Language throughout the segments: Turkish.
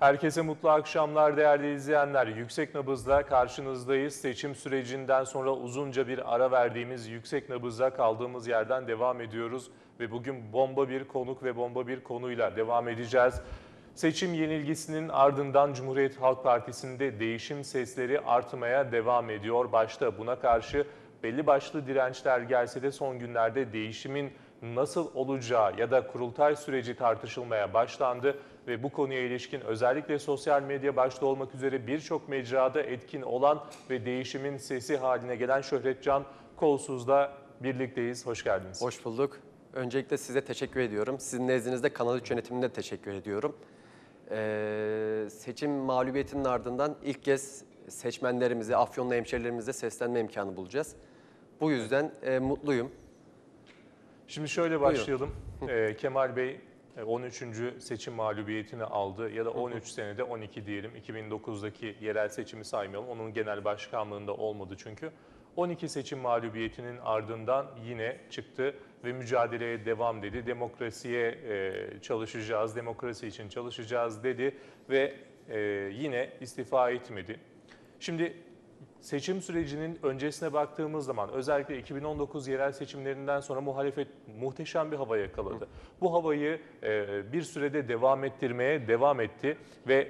Herkese mutlu akşamlar değerli izleyenler. Yüksek Nabız'la karşınızdayız. Seçim sürecinden sonra uzunca bir ara verdiğimiz Yüksek Nabızla kaldığımız yerden devam ediyoruz. Ve bugün bomba bir konuk ve bomba bir konuyla devam edeceğiz. Seçim yenilgisinin ardından Cumhuriyet Halk Partisi'nde değişim sesleri artmaya devam ediyor. Başta buna karşı belli başlı dirençler gelse de son günlerde değişimin nasıl olacağı ya da kurultay süreci tartışılmaya başlandı ve bu konuya ilişkin özellikle sosyal medya başta olmak üzere birçok mecrada etkin olan ve değişimin sesi haline gelen Şöhret Can Kolsuz'da birlikteyiz. Hoş geldiniz. Hoş bulduk. Öncelikle size teşekkür ediyorum. Sizin nezdinizde Kanal 3 yönetimine teşekkür ediyorum. Ee, seçim mağlubiyetinin ardından ilk kez seçmenlerimize, Afyonlu hemşerilerimize seslenme imkanı bulacağız. Bu yüzden e, mutluyum. Şimdi şöyle başlayalım. Ee, Kemal Bey 13. E, seçim mağlubiyetini aldı ya da 13 senede 12 diyelim 2009'daki yerel seçimi saymayalım. Onun genel başkanlığında olmadı çünkü. 12 seçim mağlubiyetinin ardından yine çıktı ve mücadeleye devam dedi. Demokrasiye e, çalışacağız, demokrasi için çalışacağız dedi ve e, yine istifa etmedi. Şimdi seçim sürecinin öncesine baktığımız zaman özellikle 2019 yerel seçimlerinden sonra muhalefet muhteşem bir hava yakaladı. Bu havayı e, bir sürede devam ettirmeye devam etti ve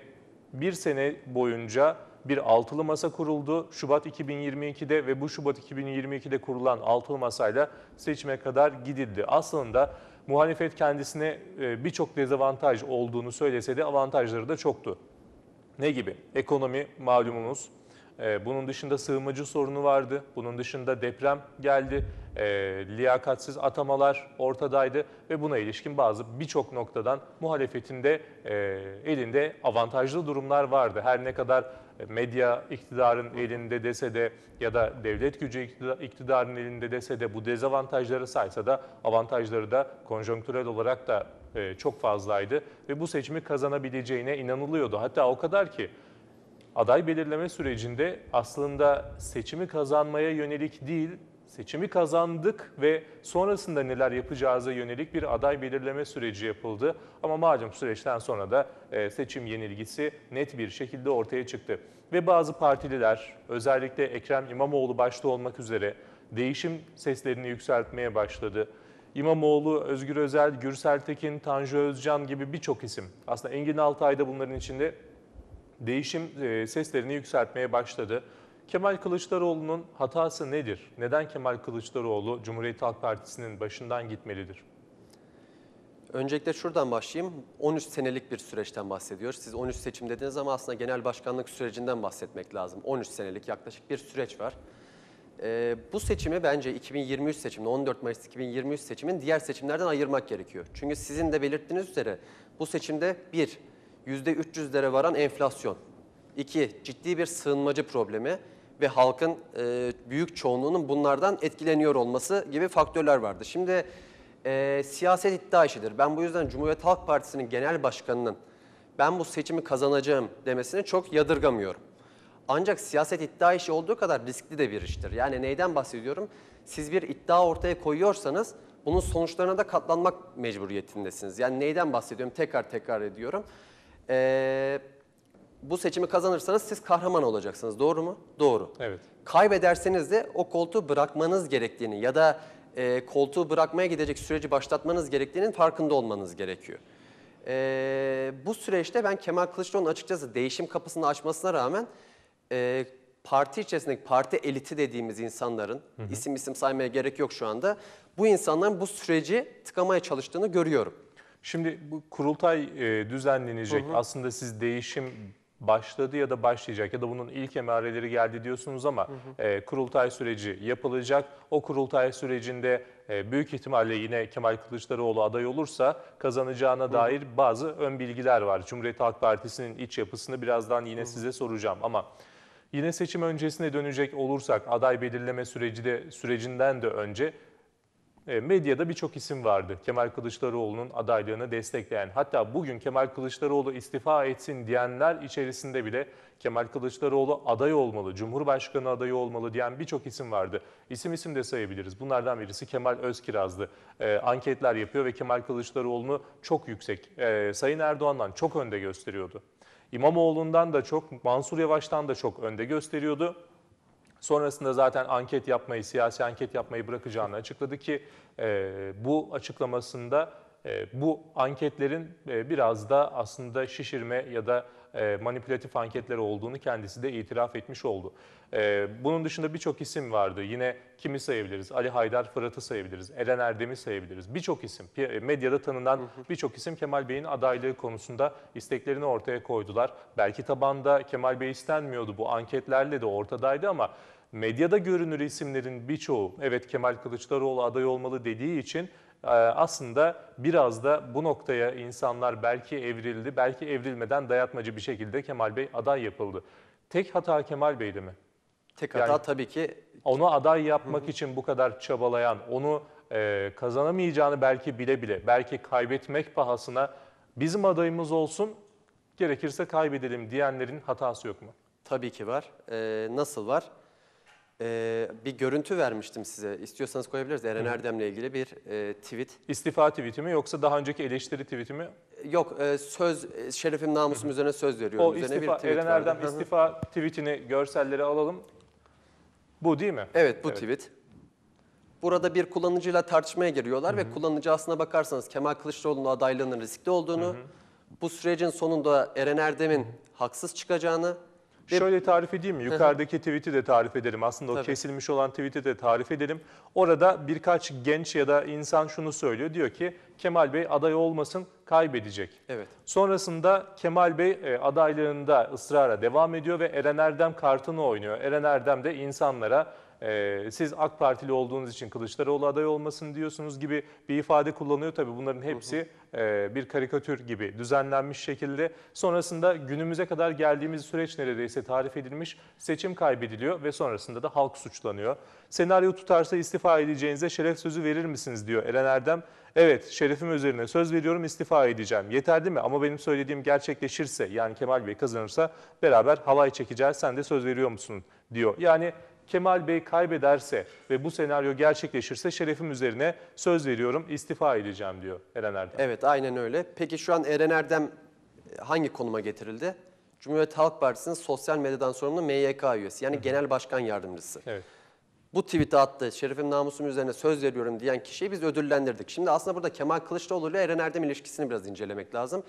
bir sene boyunca bir altılı masa kuruldu Şubat 2022'de ve bu Şubat 2022'de kurulan altılı masayla seçime kadar gidildi. Aslında muhalefet kendisine e, birçok dezavantaj olduğunu söylese de avantajları da çoktu. Ne gibi? Ekonomi malumunuz ee, bunun dışında sığınmacı sorunu vardı. Bunun dışında deprem geldi. Ee, liyakatsiz atamalar ortadaydı ve buna ilişkin bazı birçok noktadan muhalefetinde e, elinde avantajlı durumlar vardı. Her ne kadar e, medya iktidarın elinde dese de ya da devlet gücü iktidarın elinde dese de bu dezavantajları saysa da avantajları da konjonktürel olarak da e, çok fazlaydı ve bu seçimi kazanabileceğine inanılıyordu. Hatta o kadar ki aday belirleme sürecinde aslında seçimi kazanmaya yönelik değil, seçimi kazandık ve sonrasında neler yapacağıza yönelik bir aday belirleme süreci yapıldı. Ama malum süreçten sonra da e, seçim yenilgisi net bir şekilde ortaya çıktı. Ve bazı partililer özellikle Ekrem İmamoğlu başta olmak üzere değişim seslerini yükseltmeye başladı. İmamoğlu, Özgür Özel, Gürsel Tekin, Tanju Özcan gibi birçok isim. Aslında Engin Altay da bunların içinde değişim e, seslerini yükseltmeye başladı. Kemal Kılıçdaroğlu'nun hatası nedir? Neden Kemal Kılıçdaroğlu Cumhuriyet Halk Partisi'nin başından gitmelidir? Öncelikle şuradan başlayayım. 13 senelik bir süreçten bahsediyor. Siz 13 seçim dediniz ama aslında genel başkanlık sürecinden bahsetmek lazım. 13 senelik yaklaşık bir süreç var. Ee, bu seçimi bence 2023 seçimini, 14 Mayıs 2023 seçimin diğer seçimlerden ayırmak gerekiyor. Çünkü sizin de belirttiğiniz üzere bu seçimde bir, %300'lere varan enflasyon. İki, ciddi bir sığınmacı problemi ve halkın e, büyük çoğunluğunun bunlardan etkileniyor olması gibi faktörler vardı. Şimdi e, siyaset iddia işidir. Ben bu yüzden Cumhuriyet Halk Partisi'nin genel başkanının ben bu seçimi kazanacağım demesini çok yadırgamıyorum. Ancak siyaset iddia işi olduğu kadar riskli de bir iştir. Yani neyden bahsediyorum? Siz bir iddia ortaya koyuyorsanız bunun sonuçlarına da katlanmak mecburiyetindesiniz. Yani neyden bahsediyorum? Tekrar tekrar ediyorum e, bu seçimi kazanırsanız siz kahraman olacaksınız. Doğru mu? Doğru. Evet. Kaybederseniz de o koltuğu bırakmanız gerektiğini ya da e, koltuğu bırakmaya gidecek süreci başlatmanız gerektiğinin farkında olmanız gerekiyor. E, bu süreçte ben Kemal Kılıçdaroğlu'nun açıkçası değişim kapısını açmasına rağmen e, parti içerisindeki parti eliti dediğimiz insanların, hı hı. isim isim saymaya gerek yok şu anda, bu insanların bu süreci tıkamaya çalıştığını görüyorum. Şimdi bu kurultay e, düzenlenecek. Hı hı. Aslında siz değişim başladı ya da başlayacak ya da bunun ilk emareleri geldi diyorsunuz ama hı hı. E, kurultay süreci yapılacak. O kurultay sürecinde e, büyük ihtimalle yine Kemal Kılıçdaroğlu aday olursa kazanacağına hı. dair bazı ön bilgiler var. Cumhuriyet Halk Partisi'nin iç yapısını birazdan yine hı. size soracağım ama yine seçim öncesine dönecek olursak aday belirleme süreci de sürecinden de önce e, medyada birçok isim vardı. Kemal Kılıçdaroğlu'nun adaylığını destekleyen, hatta bugün Kemal Kılıçdaroğlu istifa etsin diyenler içerisinde bile Kemal Kılıçdaroğlu aday olmalı, Cumhurbaşkanı adayı olmalı diyen birçok isim vardı. İsim isim de sayabiliriz. Bunlardan birisi Kemal Özkiraz'dı. E, anketler yapıyor ve Kemal Kılıçdaroğlu'nu çok yüksek, e, Sayın Erdoğan'dan çok önde gösteriyordu. İmamoğlu'ndan da çok, Mansur Yavaş'tan da çok önde gösteriyordu. Sonrasında zaten anket yapmayı, siyasi anket yapmayı bırakacağını açıkladı ki e, bu açıklamasında e, bu anketlerin e, biraz da aslında şişirme ya da e, manipülatif anketleri olduğunu kendisi de itiraf etmiş oldu. E, bunun dışında birçok isim vardı. Yine kimi sayabiliriz? Ali Haydar Fırat'ı sayabiliriz. Eren Erdem'i sayabiliriz. Birçok isim, e, medyada tanınan birçok isim Kemal Bey'in adaylığı konusunda isteklerini ortaya koydular. Belki tabanda Kemal Bey istenmiyordu. Bu anketlerle de ortadaydı ama medyada görünür isimlerin birçoğu evet Kemal Kılıçdaroğlu aday olmalı dediği için ee, aslında biraz da bu noktaya insanlar belki evrildi, belki evrilmeden dayatmacı bir şekilde Kemal Bey aday yapıldı. Tek hata Kemal Bey'de mi? Tek hata yani, tabii ki. Onu aday yapmak Hı-hı. için bu kadar çabalayan, onu e, kazanamayacağını belki bile bile, belki kaybetmek pahasına bizim adayımız olsun, gerekirse kaybedelim diyenlerin hatası yok mu? Tabii ki var. Ee, nasıl var? Ee, bir görüntü vermiştim size. İstiyorsanız koyabiliriz. Eren Erdem'le ilgili bir e, tweet. İstifa tweet'i mi yoksa daha önceki eleştiri tweet'i mi? Yok, e, söz e, şerefim namusum üzerine söz veriyorum. O üzerine istifa, bir tweet Eren Erdem Hı istifa tweet'ini görselleri alalım. Bu değil mi? Evet, bu tweet. Burada bir kullanıcıyla tartışmaya giriyorlar ve kullanıcı aslına bakarsanız Kemal Kılıçdaroğlu'nun adaylığının riskli olduğunu, bu sürecin sonunda Eren Erdem'in haksız çıkacağını Şöyle tarif edeyim mi? Yukarıdaki tweet'i de tarif edelim. Aslında Tabii. o kesilmiş olan tweet'i de tarif edelim. Orada birkaç genç ya da insan şunu söylüyor. Diyor ki Kemal Bey aday olmasın kaybedecek. Evet. Sonrasında Kemal Bey e, adaylığında ısrara devam ediyor ve Eren Erdem kartını oynuyor. Eren Erdem de insanlara e, siz AK Partili olduğunuz için Kılıçdaroğlu aday olmasın diyorsunuz gibi bir ifade kullanıyor. Tabii bunların hepsi e, bir karikatür gibi düzenlenmiş şekilde. Sonrasında günümüze kadar geldiğimiz süreç neredeyse tarif edilmiş seçim kaybediliyor ve sonrasında da halk suçlanıyor. Senaryo tutarsa istifa edeceğinize şeref sözü verir misiniz diyor Eren Erdem. Evet şerefim üzerine söz veriyorum istifa edeceğim. Yeter değil mi? Ama benim söylediğim gerçekleşirse yani Kemal Bey kazanırsa beraber halay çekeceğiz. Sen de söz veriyor musun diyor. Yani Kemal Bey kaybederse ve bu senaryo gerçekleşirse şerefim üzerine söz veriyorum istifa edeceğim diyor Eren Erdem. Evet aynen öyle. Peki şu an Eren Erdem e, hangi konuma getirildi? Cumhuriyet Halk Partisi'nin sosyal medyadan sorumlu MYK üyesi yani Hı -hı. genel başkan yardımcısı. Evet. Bu tweet'i attı, şerefim namusum üzerine söz veriyorum diyen kişiyi biz ödüllendirdik. Şimdi aslında burada Kemal Kılıçdaroğlu ile Eren Erdem ilişkisini biraz incelemek lazım.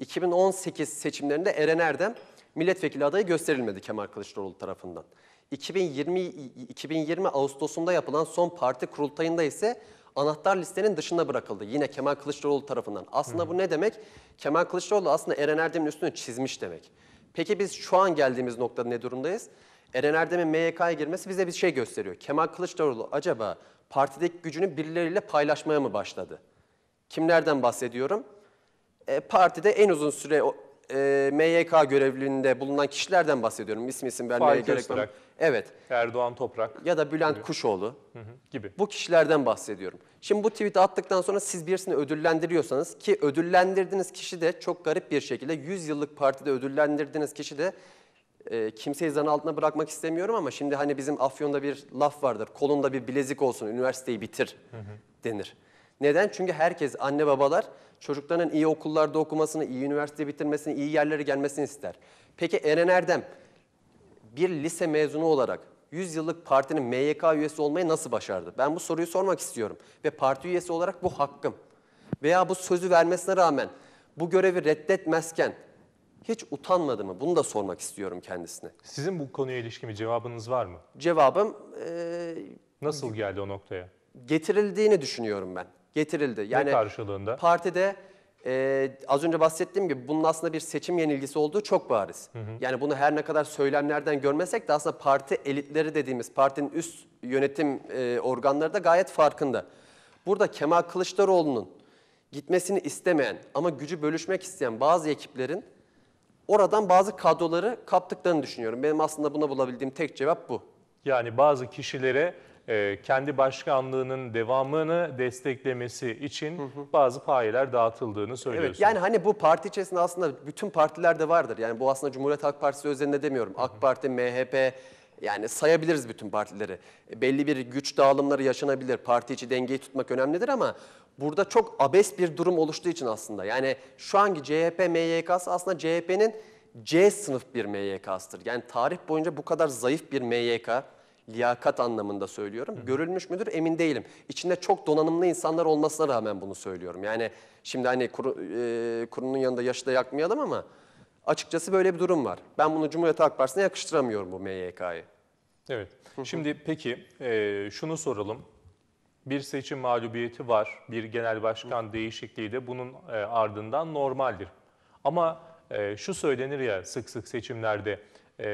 2018 seçimlerinde Eren Erdem milletvekili adayı gösterilmedi Kemal Kılıçdaroğlu tarafından. 2020 2020 Ağustos'unda yapılan son parti kurultayında ise anahtar listenin dışında bırakıldı. Yine Kemal Kılıçdaroğlu tarafından. Aslında Hı. bu ne demek? Kemal Kılıçdaroğlu aslında Eren Erdem'in üstünü çizmiş demek. Peki biz şu an geldiğimiz noktada ne durumdayız? Eren Erdem'in MYK'ya girmesi bize bir şey gösteriyor. Kemal Kılıçdaroğlu acaba partideki gücünü birileriyle paylaşmaya mı başladı? Kimlerden bahsediyorum? E, partide en uzun süre e, MYK görevliliğinde bulunan kişilerden bahsediyorum. İsmi isim vermeye Faik gerek yok. Evet. Erdoğan Toprak ya da Bülent Kuşoğlu gibi. bu kişilerden bahsediyorum. Şimdi bu tweet'i attıktan sonra siz birisini ödüllendiriyorsanız ki ödüllendirdiğiniz kişi de çok garip bir şekilde 100 yıllık partide ödüllendirdiğiniz kişi de e, kimseyi zan altına bırakmak istemiyorum ama şimdi hani bizim Afyon'da bir laf vardır. Kolunda bir bilezik olsun, üniversiteyi bitir denir. Neden? Çünkü herkes, anne babalar Çocuklarının iyi okullarda okumasını, iyi üniversite bitirmesini, iyi yerlere gelmesini ister. Peki Eren Erdem bir lise mezunu olarak 100 yıllık partinin MYK üyesi olmayı nasıl başardı? Ben bu soruyu sormak istiyorum. Ve parti üyesi olarak bu hakkım. Veya bu sözü vermesine rağmen bu görevi reddetmezken hiç utanmadı mı? Bunu da sormak istiyorum kendisine. Sizin bu konuya ilişkin bir cevabınız var mı? Cevabım... E, Nasıl geldi o noktaya? Getirildiğini düşünüyorum ben getirildi. Yani ne karşılığında? Partide e, az önce bahsettiğim gibi bunun aslında bir seçim yenilgisi olduğu çok bariz. Hı hı. Yani bunu her ne kadar söylemlerden görmesek de aslında parti elitleri dediğimiz partinin üst yönetim e, organları da gayet farkında. Burada Kemal Kılıçdaroğlu'nun gitmesini istemeyen ama gücü bölüşmek isteyen bazı ekiplerin oradan bazı kadroları kaptıklarını düşünüyorum. Benim aslında buna bulabildiğim tek cevap bu. Yani bazı kişilere e, kendi başkanlığının devamını desteklemesi için bazı payeler dağıtıldığını söylüyorsunuz. Evet, yani hani bu parti içerisinde aslında bütün partilerde vardır. Yani bu aslında Cumhuriyet Halk Partisi özelinde demiyorum. Hı AK Parti, MHP, yani sayabiliriz bütün partileri. E, belli bir güç dağılımları yaşanabilir. Parti içi dengeyi tutmak önemlidir ama burada çok abes bir durum oluştuğu için aslında. Yani şu anki CHP MYK'sı aslında CHP'nin C sınıf bir MYK'sıdır. Yani tarih boyunca bu kadar zayıf bir MYK liyakat anlamında söylüyorum. Hı. Görülmüş müdür emin değilim. İçinde çok donanımlı insanlar olmasına rağmen bunu söylüyorum. Yani şimdi hani kuru, e, kurunun yanında yaşı da yakmayalım ama açıkçası böyle bir durum var. Ben bunu Cumhuriyet Halk Partisi'ne yakıştıramıyorum bu MYK'yı. Evet. Şimdi peki e, şunu soralım. Bir seçim mağlubiyeti var, bir genel başkan hı. değişikliği de bunun e, ardından normaldir. Ama e, şu söylenir ya sık sık seçimlerde e,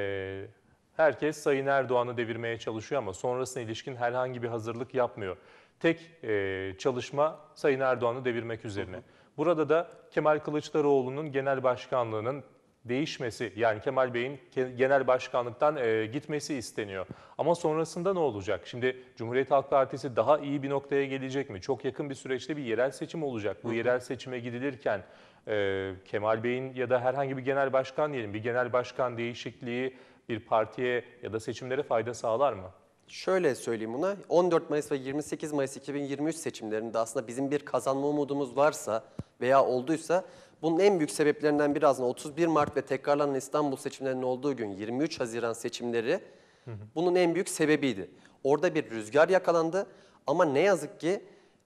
Herkes Sayın Erdoğan'ı devirmeye çalışıyor ama sonrasına ilişkin herhangi bir hazırlık yapmıyor. Tek e, çalışma Sayın Erdoğan'ı devirmek üzerine. Burada da Kemal Kılıçdaroğlu'nun genel başkanlığının değişmesi yani Kemal Bey'in genel başkanlıktan e, gitmesi isteniyor. Ama sonrasında ne olacak? Şimdi Cumhuriyet Halk Partisi daha iyi bir noktaya gelecek mi? Çok yakın bir süreçte bir yerel seçim olacak. Bu yerel seçime gidilirken e, Kemal Bey'in ya da herhangi bir genel başkan diyelim bir genel başkan değişikliği bir partiye ya da seçimlere fayda sağlar mı? Şöyle söyleyeyim buna. 14 Mayıs ve 28 Mayıs 2023 seçimlerinde aslında bizim bir kazanma umudumuz varsa veya olduysa bunun en büyük sebeplerinden biri aslında 31 Mart ve tekrarlanan İstanbul seçimlerinin olduğu gün 23 Haziran seçimleri bunun en büyük sebebiydi. Orada bir rüzgar yakalandı ama ne yazık ki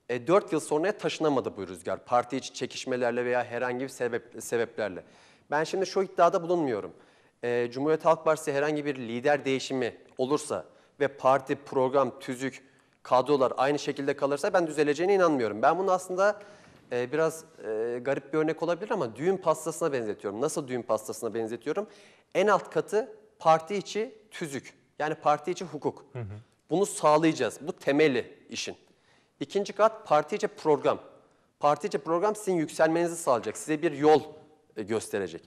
e, 4 yıl sonraya taşınamadı bu rüzgar. Parti içi çekişmelerle veya herhangi bir sebep, sebeplerle. Ben şimdi şu iddiada bulunmuyorum e, Cumhuriyet Halk Partisi herhangi bir lider değişimi olursa ve parti, program, tüzük, kadrolar aynı şekilde kalırsa ben düzeleceğine inanmıyorum. Ben bunu aslında e, biraz e, garip bir örnek olabilir ama düğün pastasına benzetiyorum. Nasıl düğün pastasına benzetiyorum? En alt katı parti içi tüzük. Yani parti içi hukuk. Hı hı. Bunu sağlayacağız. Bu temeli işin. İkinci kat parti içi program. Parti içi program sizin yükselmenizi sağlayacak. Size bir yol e, gösterecek.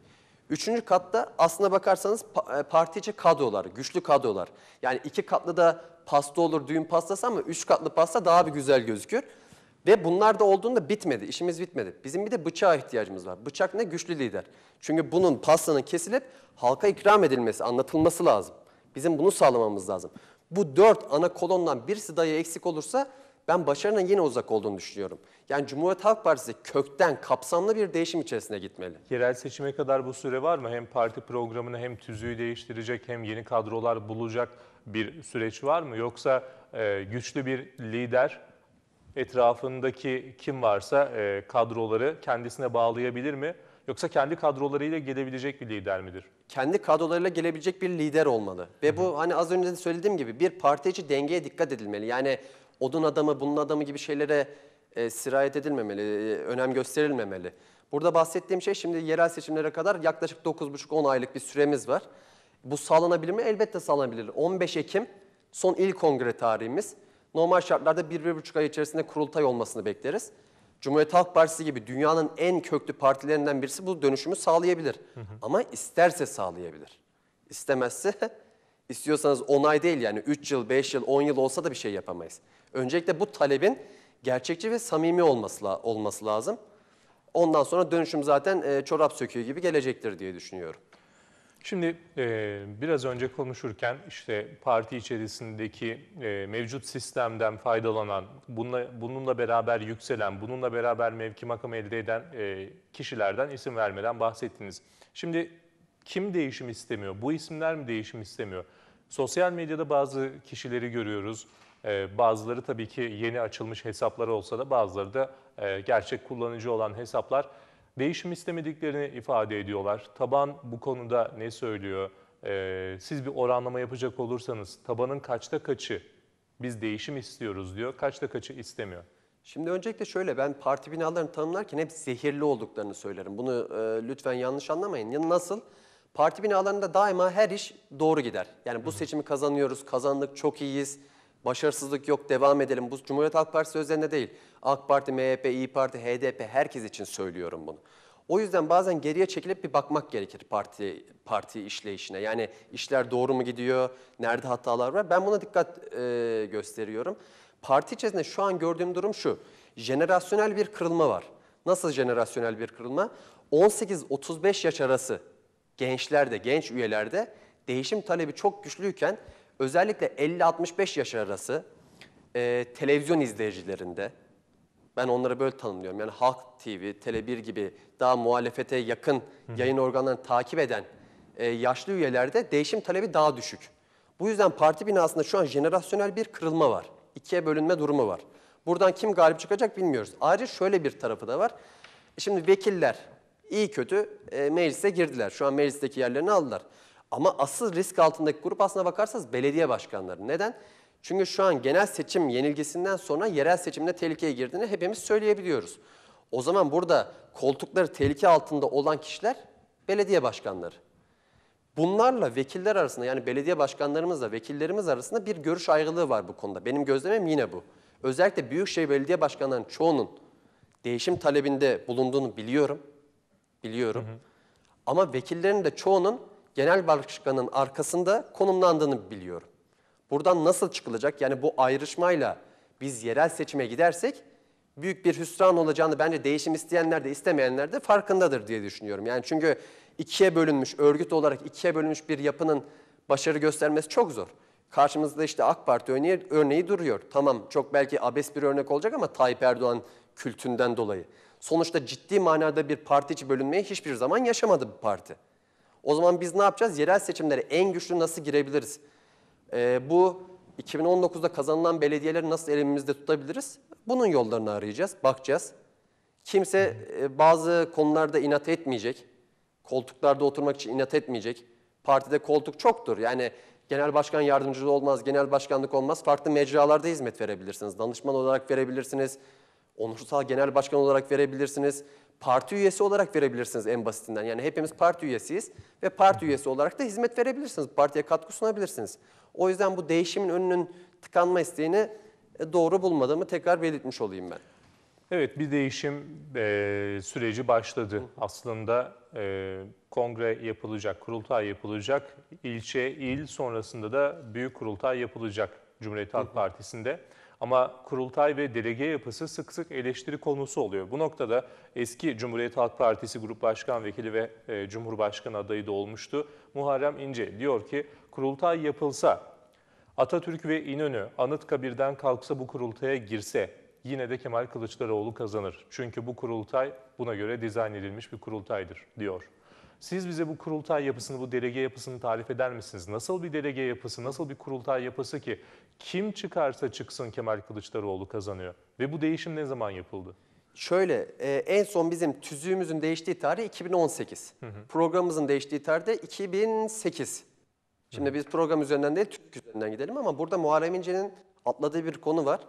Üçüncü katta aslına bakarsanız e, parti içi kadrolar, güçlü kadrolar. Yani iki katlı da pasta olur, düğün pastası ama üç katlı pasta daha bir güzel gözükür. Ve bunlar da olduğunda bitmedi, işimiz bitmedi. Bizim bir de bıçağa ihtiyacımız var. Bıçak ne? Güçlü lider. Çünkü bunun pastanın kesilip halka ikram edilmesi, anlatılması lazım. Bizim bunu sağlamamız lazım. Bu dört ana kolondan birisi dahi eksik olursa ben başarının yine uzak olduğunu düşünüyorum. Yani Cumhuriyet Halk Partisi kökten kapsamlı bir değişim içerisine gitmeli. Yerel seçime kadar bu süre var mı? Hem parti programını hem tüzüğü değiştirecek hem yeni kadrolar bulacak bir süreç var mı? Yoksa e, güçlü bir lider etrafındaki kim varsa e, kadroları kendisine bağlayabilir mi? Yoksa kendi kadrolarıyla gelebilecek bir lider midir? Kendi kadrolarıyla gelebilecek bir lider olmalı. Ve Hı -hı. bu hani az önce de söylediğim gibi bir parti içi dengeye dikkat edilmeli. Yani odun adamı, bunun adamı gibi şeylere e, sirayet edilmemeli, e, önem gösterilmemeli. Burada bahsettiğim şey şimdi yerel seçimlere kadar yaklaşık 9,5-10 aylık bir süremiz var. Bu sağlanabilir mi? Elbette sağlanabilir. 15 Ekim son il kongre tarihimiz. Normal şartlarda 1-1,5 ay içerisinde kurultay olmasını bekleriz. Cumhuriyet Halk Partisi gibi dünyanın en köklü partilerinden birisi bu dönüşümü sağlayabilir. Hı hı. Ama isterse sağlayabilir. İstemezse istiyorsanız 10 ay değil yani 3 yıl, 5 yıl, 10 yıl olsa da bir şey yapamayız. Öncelikle bu talebin gerçekçi ve samimi olması, olması lazım. Ondan sonra dönüşüm zaten e, çorap söküğü gibi gelecektir diye düşünüyorum. Şimdi e, biraz önce konuşurken işte parti içerisindeki e, mevcut sistemden faydalanan, bununla, bununla beraber yükselen, bununla beraber mevki makam elde eden e, kişilerden isim vermeden bahsettiniz. Şimdi kim değişim istemiyor? Bu isimler mi değişim istemiyor? Sosyal medyada bazı kişileri görüyoruz. Ee, bazıları tabii ki yeni açılmış hesapları olsa da bazıları da e, gerçek kullanıcı olan hesaplar değişim istemediklerini ifade ediyorlar. Taban bu konuda ne söylüyor? Ee, siz bir oranlama yapacak olursanız tabanın kaçta kaçı biz değişim istiyoruz diyor, kaçta kaçı istemiyor. Şimdi öncelikle şöyle ben parti binalarını tanımlarken hep zehirli olduklarını söylerim. Bunu e, lütfen yanlış anlamayın. Ya nasıl? Parti binalarında daima her iş doğru gider. Yani bu seçimi kazanıyoruz, kazandık, çok iyiyiz Başarısızlık yok devam edelim. Bu Cumhuriyet Halk Partisi üzerinde değil. AK Parti, MHP, İyi Parti, HDP herkes için söylüyorum bunu. O yüzden bazen geriye çekilip bir bakmak gerekir parti parti işleyişine. Yani işler doğru mu gidiyor, nerede hatalar var? Ben buna dikkat e, gösteriyorum. Parti içerisinde şu an gördüğüm durum şu. Jenerasyonel bir kırılma var. Nasıl jenerasyonel bir kırılma? 18-35 yaş arası gençlerde, genç üyelerde değişim talebi çok güçlüyken özellikle 50-65 yaş arası e, televizyon izleyicilerinde, ben onları böyle tanımlıyorum. Yani Halk TV, Tele1 gibi daha muhalefete yakın yayın organlarını takip eden e, yaşlı üyelerde değişim talebi daha düşük. Bu yüzden parti binasında şu an jenerasyonel bir kırılma var. İkiye bölünme durumu var. Buradan kim galip çıkacak bilmiyoruz. Ayrıca şöyle bir tarafı da var. Şimdi vekiller iyi kötü e, meclise girdiler. Şu an meclisteki yerlerini aldılar. Ama asıl risk altındaki grup aslına bakarsanız belediye başkanları. Neden? Çünkü şu an genel seçim yenilgisinden sonra yerel seçimde tehlikeye girdiğini hepimiz söyleyebiliyoruz. O zaman burada koltukları tehlike altında olan kişiler belediye başkanları. Bunlarla vekiller arasında yani belediye başkanlarımızla vekillerimiz arasında bir görüş ayrılığı var bu konuda. Benim gözlemim yine bu. Özellikle Büyükşehir Belediye Başkanları'nın çoğunun değişim talebinde bulunduğunu biliyorum. Biliyorum. Hı hı. Ama vekillerin de çoğunun genel başkanın arkasında konumlandığını biliyorum. Buradan nasıl çıkılacak? Yani bu ayrışmayla biz yerel seçime gidersek büyük bir hüsran olacağını bence değişim isteyenler de istemeyenler de farkındadır diye düşünüyorum. Yani çünkü ikiye bölünmüş, örgüt olarak ikiye bölünmüş bir yapının başarı göstermesi çok zor. Karşımızda işte AK Parti örneği, örneği duruyor. Tamam çok belki abes bir örnek olacak ama Tayyip Erdoğan kültünden dolayı. Sonuçta ciddi manada bir parti içi bölünmeyi hiçbir zaman yaşamadı bir parti. O zaman biz ne yapacağız? Yerel seçimlere en güçlü nasıl girebiliriz? Ee, bu 2019'da kazanılan belediyeleri nasıl elimizde tutabiliriz? Bunun yollarını arayacağız, bakacağız. Kimse e, bazı konularda inat etmeyecek. Koltuklarda oturmak için inat etmeyecek. Partide koltuk çoktur. Yani genel başkan yardımcılığı olmaz, genel başkanlık olmaz. Farklı mecralarda hizmet verebilirsiniz. Danışman olarak verebilirsiniz. Onursal genel başkan olarak verebilirsiniz parti üyesi olarak verebilirsiniz en basitinden. Yani hepimiz parti üyesiyiz ve parti üyesi olarak da hizmet verebilirsiniz. Partiye katkı sunabilirsiniz. O yüzden bu değişimin önünün tıkanma isteğini e, doğru bulmadığımı tekrar belirtmiş olayım ben. Evet bir değişim e, süreci başladı. Hı. Aslında e, kongre yapılacak, kurultay yapılacak, ilçe, il sonrasında da büyük kurultay yapılacak Cumhuriyet Halk Partisi'nde. Ama kurultay ve delege yapısı sık sık eleştiri konusu oluyor. Bu noktada eski Cumhuriyet Halk Partisi Grup Başkan Vekili ve e, Cumhurbaşkanı adayı da olmuştu. Muharrem İnce diyor ki kurultay yapılsa Atatürk ve İnönü Anıtkabir'den kalksa bu kurultaya girse yine de Kemal Kılıçdaroğlu kazanır. Çünkü bu kurultay buna göre dizayn edilmiş bir kurultaydır diyor. Siz bize bu kurultay yapısını, bu delege yapısını tarif eder misiniz? Nasıl bir delege yapısı, nasıl bir kurultay yapısı ki kim çıkarsa çıksın Kemal Kılıçdaroğlu kazanıyor? Ve bu değişim ne zaman yapıldı? Şöyle, e, en son bizim tüzüğümüzün değiştiği tarih 2018. Hı hı. Programımızın değiştiği tarih de 2008. Şimdi hı biz program üzerinden değil, Türk üzerinden gidelim ama burada Muharrem İnce'nin atladığı bir konu var.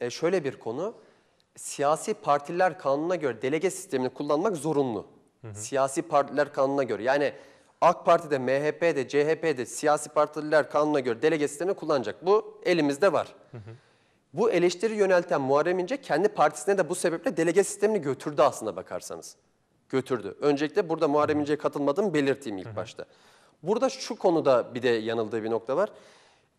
E, şöyle bir konu, siyasi partiler kanununa göre delege sistemini kullanmak zorunlu. Hı Siyasi partiler kanununa göre. Yani AK Parti'de, MHP'de, CHP'de siyasi partiler kanununa göre delegesilerini kullanacak. Bu elimizde var. Hı hı. Bu eleştiri yönelten Muharrem İnce kendi partisine de bu sebeple delege sistemini götürdü aslında bakarsanız. Götürdü. Öncelikle burada Muharrem İnce'ye katılmadığımı belirteyim ilk hı hı. başta. Burada şu konuda bir de yanıldığı bir nokta var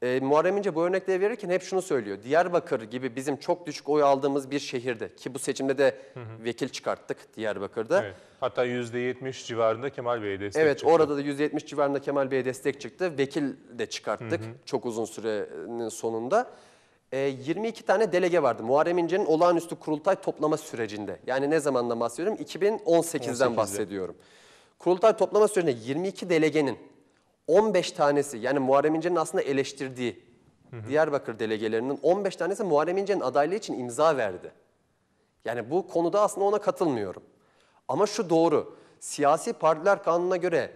e, Muharrem İnce bu örnekleri verirken hep şunu söylüyor. Diyarbakır gibi bizim çok düşük oy aldığımız bir şehirde ki bu seçimde de hı hı. vekil çıkarttık Diyarbakır'da. Evet. Hatta %70 civarında Kemal Bey'e destek evet, çıktı. Evet orada da %70 civarında Kemal Bey'e destek çıktı. Vekil de çıkarttık hı hı. çok uzun sürenin sonunda. E, 22 tane delege vardı Muharrem İnce'nin olağanüstü kurultay toplama sürecinde. Yani ne zamandan bahsediyorum? 2018'den 18'de. bahsediyorum. Kurultay toplama sürecinde 22 delegenin 15 tanesi yani Muharrem İnce'nin aslında eleştirdiği hı hı. Diyarbakır delegelerinin 15 tanesi Muharrem İnce'nin adaylığı için imza verdi. Yani bu konuda aslında ona katılmıyorum. Ama şu doğru, siyasi partiler kanununa göre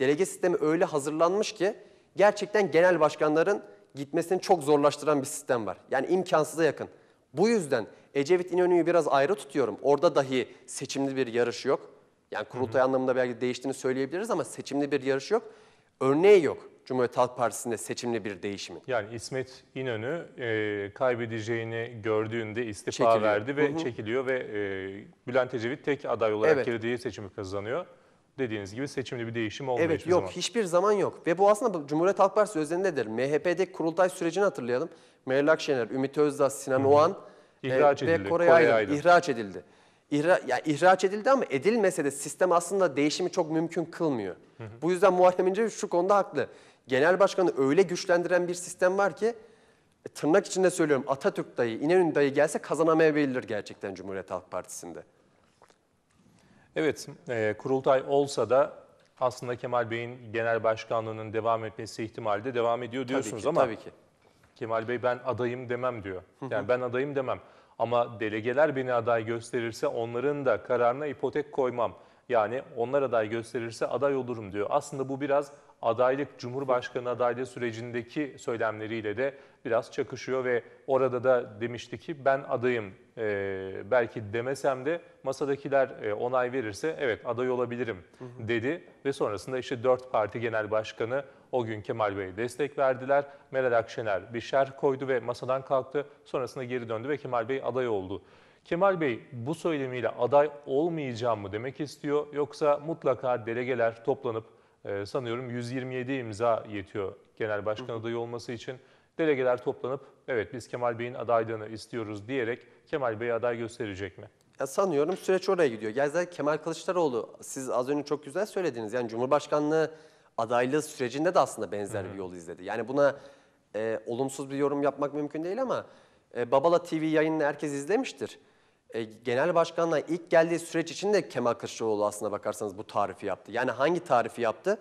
delege sistemi öyle hazırlanmış ki gerçekten genel başkanların gitmesini çok zorlaştıran bir sistem var. Yani imkansıza yakın. Bu yüzden Ecevit İnönü'yü biraz ayrı tutuyorum. Orada dahi seçimli bir yarış yok. Yani kurultay hı hı. anlamında belki değiştiğini söyleyebiliriz ama seçimli bir yarış yok örneği yok Cumhuriyet Halk Partisi'nde seçimli bir değişimin. Yani İsmet İnönü e, kaybedeceğini gördüğünde istifa çekiliyor. verdi ve hı hı. çekiliyor ve e, Bülent Ecevit tek aday olarak evet. girdiği seçimi kazanıyor dediğiniz gibi seçimli bir değişim olmuyor evet, hiçbir yok, zaman. Evet yok hiçbir zaman yok. Ve bu aslında Cumhuriyet Halk Partisi özelindedir. MHP'de kurultay sürecini hatırlayalım. Meral Akşener, Ümit Özdağ, Sinan Oğan e, ve Koray, Koray Aydın ihraç edildi. İhra, yani ihraç edildi ama edilmese de sistem aslında değişimi çok mümkün kılmıyor. Hı hı. Bu yüzden Muharrem İnce şu konuda haklı. Genel başkanı öyle güçlendiren bir sistem var ki e, tırnak içinde söylüyorum Atatürk dayı, İnönü dayı gelse kazanamayabilir gerçekten Cumhuriyet Halk Partisi'nde. Evet, e, kurultay olsa da aslında Kemal Bey'in genel başkanlığının devam etmesi ihtimali de devam ediyor diyorsunuz tabii ki, ama tabii ki. Kemal Bey ben adayım demem diyor. Yani ben adayım demem. Ama delegeler beni aday gösterirse onların da kararına ipotek koymam. Yani onlar aday gösterirse aday olurum diyor. Aslında bu biraz adaylık, Cumhurbaşkanı adaylığı sürecindeki söylemleriyle de biraz çakışıyor ve orada da demişti ki ben adayım e, belki demesem de masadakiler e, onay verirse evet aday olabilirim dedi. Hı hı. Ve sonrasında işte dört parti genel başkanı o gün Kemal Bey'e destek verdiler. Meral Akşener bir şer koydu ve masadan kalktı. Sonrasında geri döndü ve Kemal Bey aday oldu. Kemal Bey bu söylemiyle aday olmayacağım mı demek istiyor yoksa mutlaka delegeler toplanıp e, sanıyorum 127 imza yetiyor genel başkan adayı olması için. Delegeler toplanıp evet biz Kemal Bey'in adaylığını istiyoruz diyerek Kemal Bey'i aday gösterecek mi? Ya sanıyorum süreç oraya gidiyor. Ya Kemal Kılıçdaroğlu siz az önce çok güzel söylediniz. Yani Cumhurbaşkanlığı adaylığı sürecinde de aslında benzer bir yol izledi. Yani buna e, olumsuz bir yorum yapmak mümkün değil ama e, Babala TV yayınını herkes izlemiştir. E, genel Başkanla ilk geldiği süreç için de Kemal Kılıçdaroğlu aslında bakarsanız bu tarifi yaptı. Yani hangi tarifi yaptı?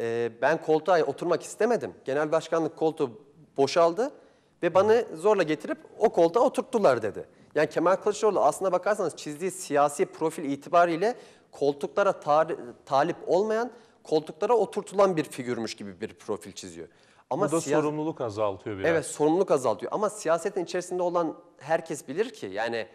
E, ben koltuğa oturmak istemedim. Genel başkanlık koltuğu boşaldı ve bana zorla getirip o koltuğa oturttular dedi. Yani Kemal Kılıçdaroğlu aslında bakarsanız çizdiği siyasi profil itibariyle koltuklara tar- talip olmayan koltuklara oturtulan bir figürmüş gibi bir profil çiziyor. Ama Bu da sorumluluk azaltıyor biraz. Evet sorumluluk azaltıyor ama siyasetin içerisinde olan herkes bilir ki yani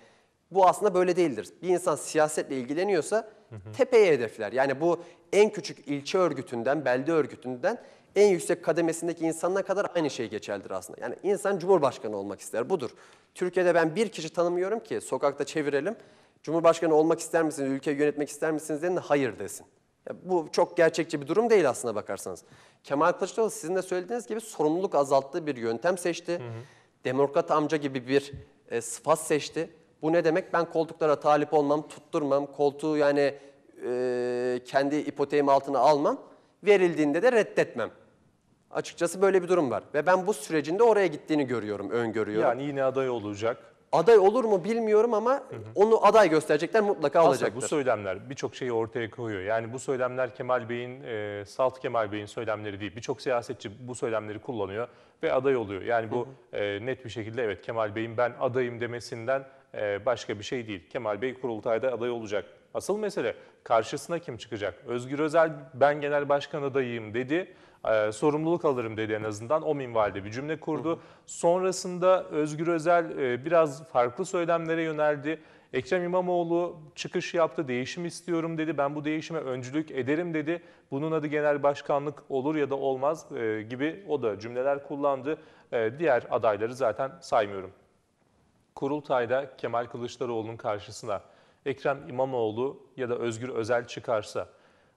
bu aslında böyle değildir. Bir insan siyasetle ilgileniyorsa hı hı. tepeye hedefler. Yani bu en küçük ilçe örgütünden, belde örgütünden en yüksek kademesindeki insanına kadar aynı şey geçerlidir aslında. Yani insan cumhurbaşkanı olmak ister budur. Türkiye'de ben bir kişi tanımıyorum ki sokakta çevirelim. Cumhurbaşkanı olmak ister misiniz, ülkeyi yönetmek ister misiniz diye hayır desin bu çok gerçekçi bir durum değil aslında bakarsanız. Kemal Kılıçdaroğlu sizin de söylediğiniz gibi sorumluluk azalttığı bir yöntem seçti. Hı hı. Demokrat amca gibi bir e, sıfat seçti. Bu ne demek? Ben koltuklara talip olmam, tutturmam, koltuğu yani e, kendi ipoteğim altına almam, verildiğinde de reddetmem. Açıkçası böyle bir durum var ve ben bu sürecinde oraya gittiğini görüyorum, öngörüyorum. Yani yine aday olacak aday olur mu bilmiyorum ama onu aday gösterecekler mutlaka Aslında olacaktır. bu söylemler birçok şeyi ortaya koyuyor. Yani bu söylemler Kemal Bey'in, e, Salt Kemal Bey'in söylemleri değil. Birçok siyasetçi bu söylemleri kullanıyor ve aday oluyor. Yani bu e, net bir şekilde evet Kemal Bey'in ben adayım demesinden e, başka bir şey değil. Kemal Bey kurultayda aday olacak. Asıl mesele karşısına kim çıkacak? Özgür Özel ben genel başkan adayıyım dedi. E, sorumluluk alırım dedi en azından. O minvalde bir cümle kurdu. Sonrasında Özgür Özel e, biraz farklı söylemlere yöneldi. Ekrem İmamoğlu çıkış yaptı, değişim istiyorum dedi. Ben bu değişime öncülük ederim dedi. Bunun adı genel başkanlık olur ya da olmaz e, gibi o da cümleler kullandı. E, diğer adayları zaten saymıyorum. Kurultayda Kemal Kılıçdaroğlu'nun karşısına Ekrem İmamoğlu ya da Özgür Özel çıkarsa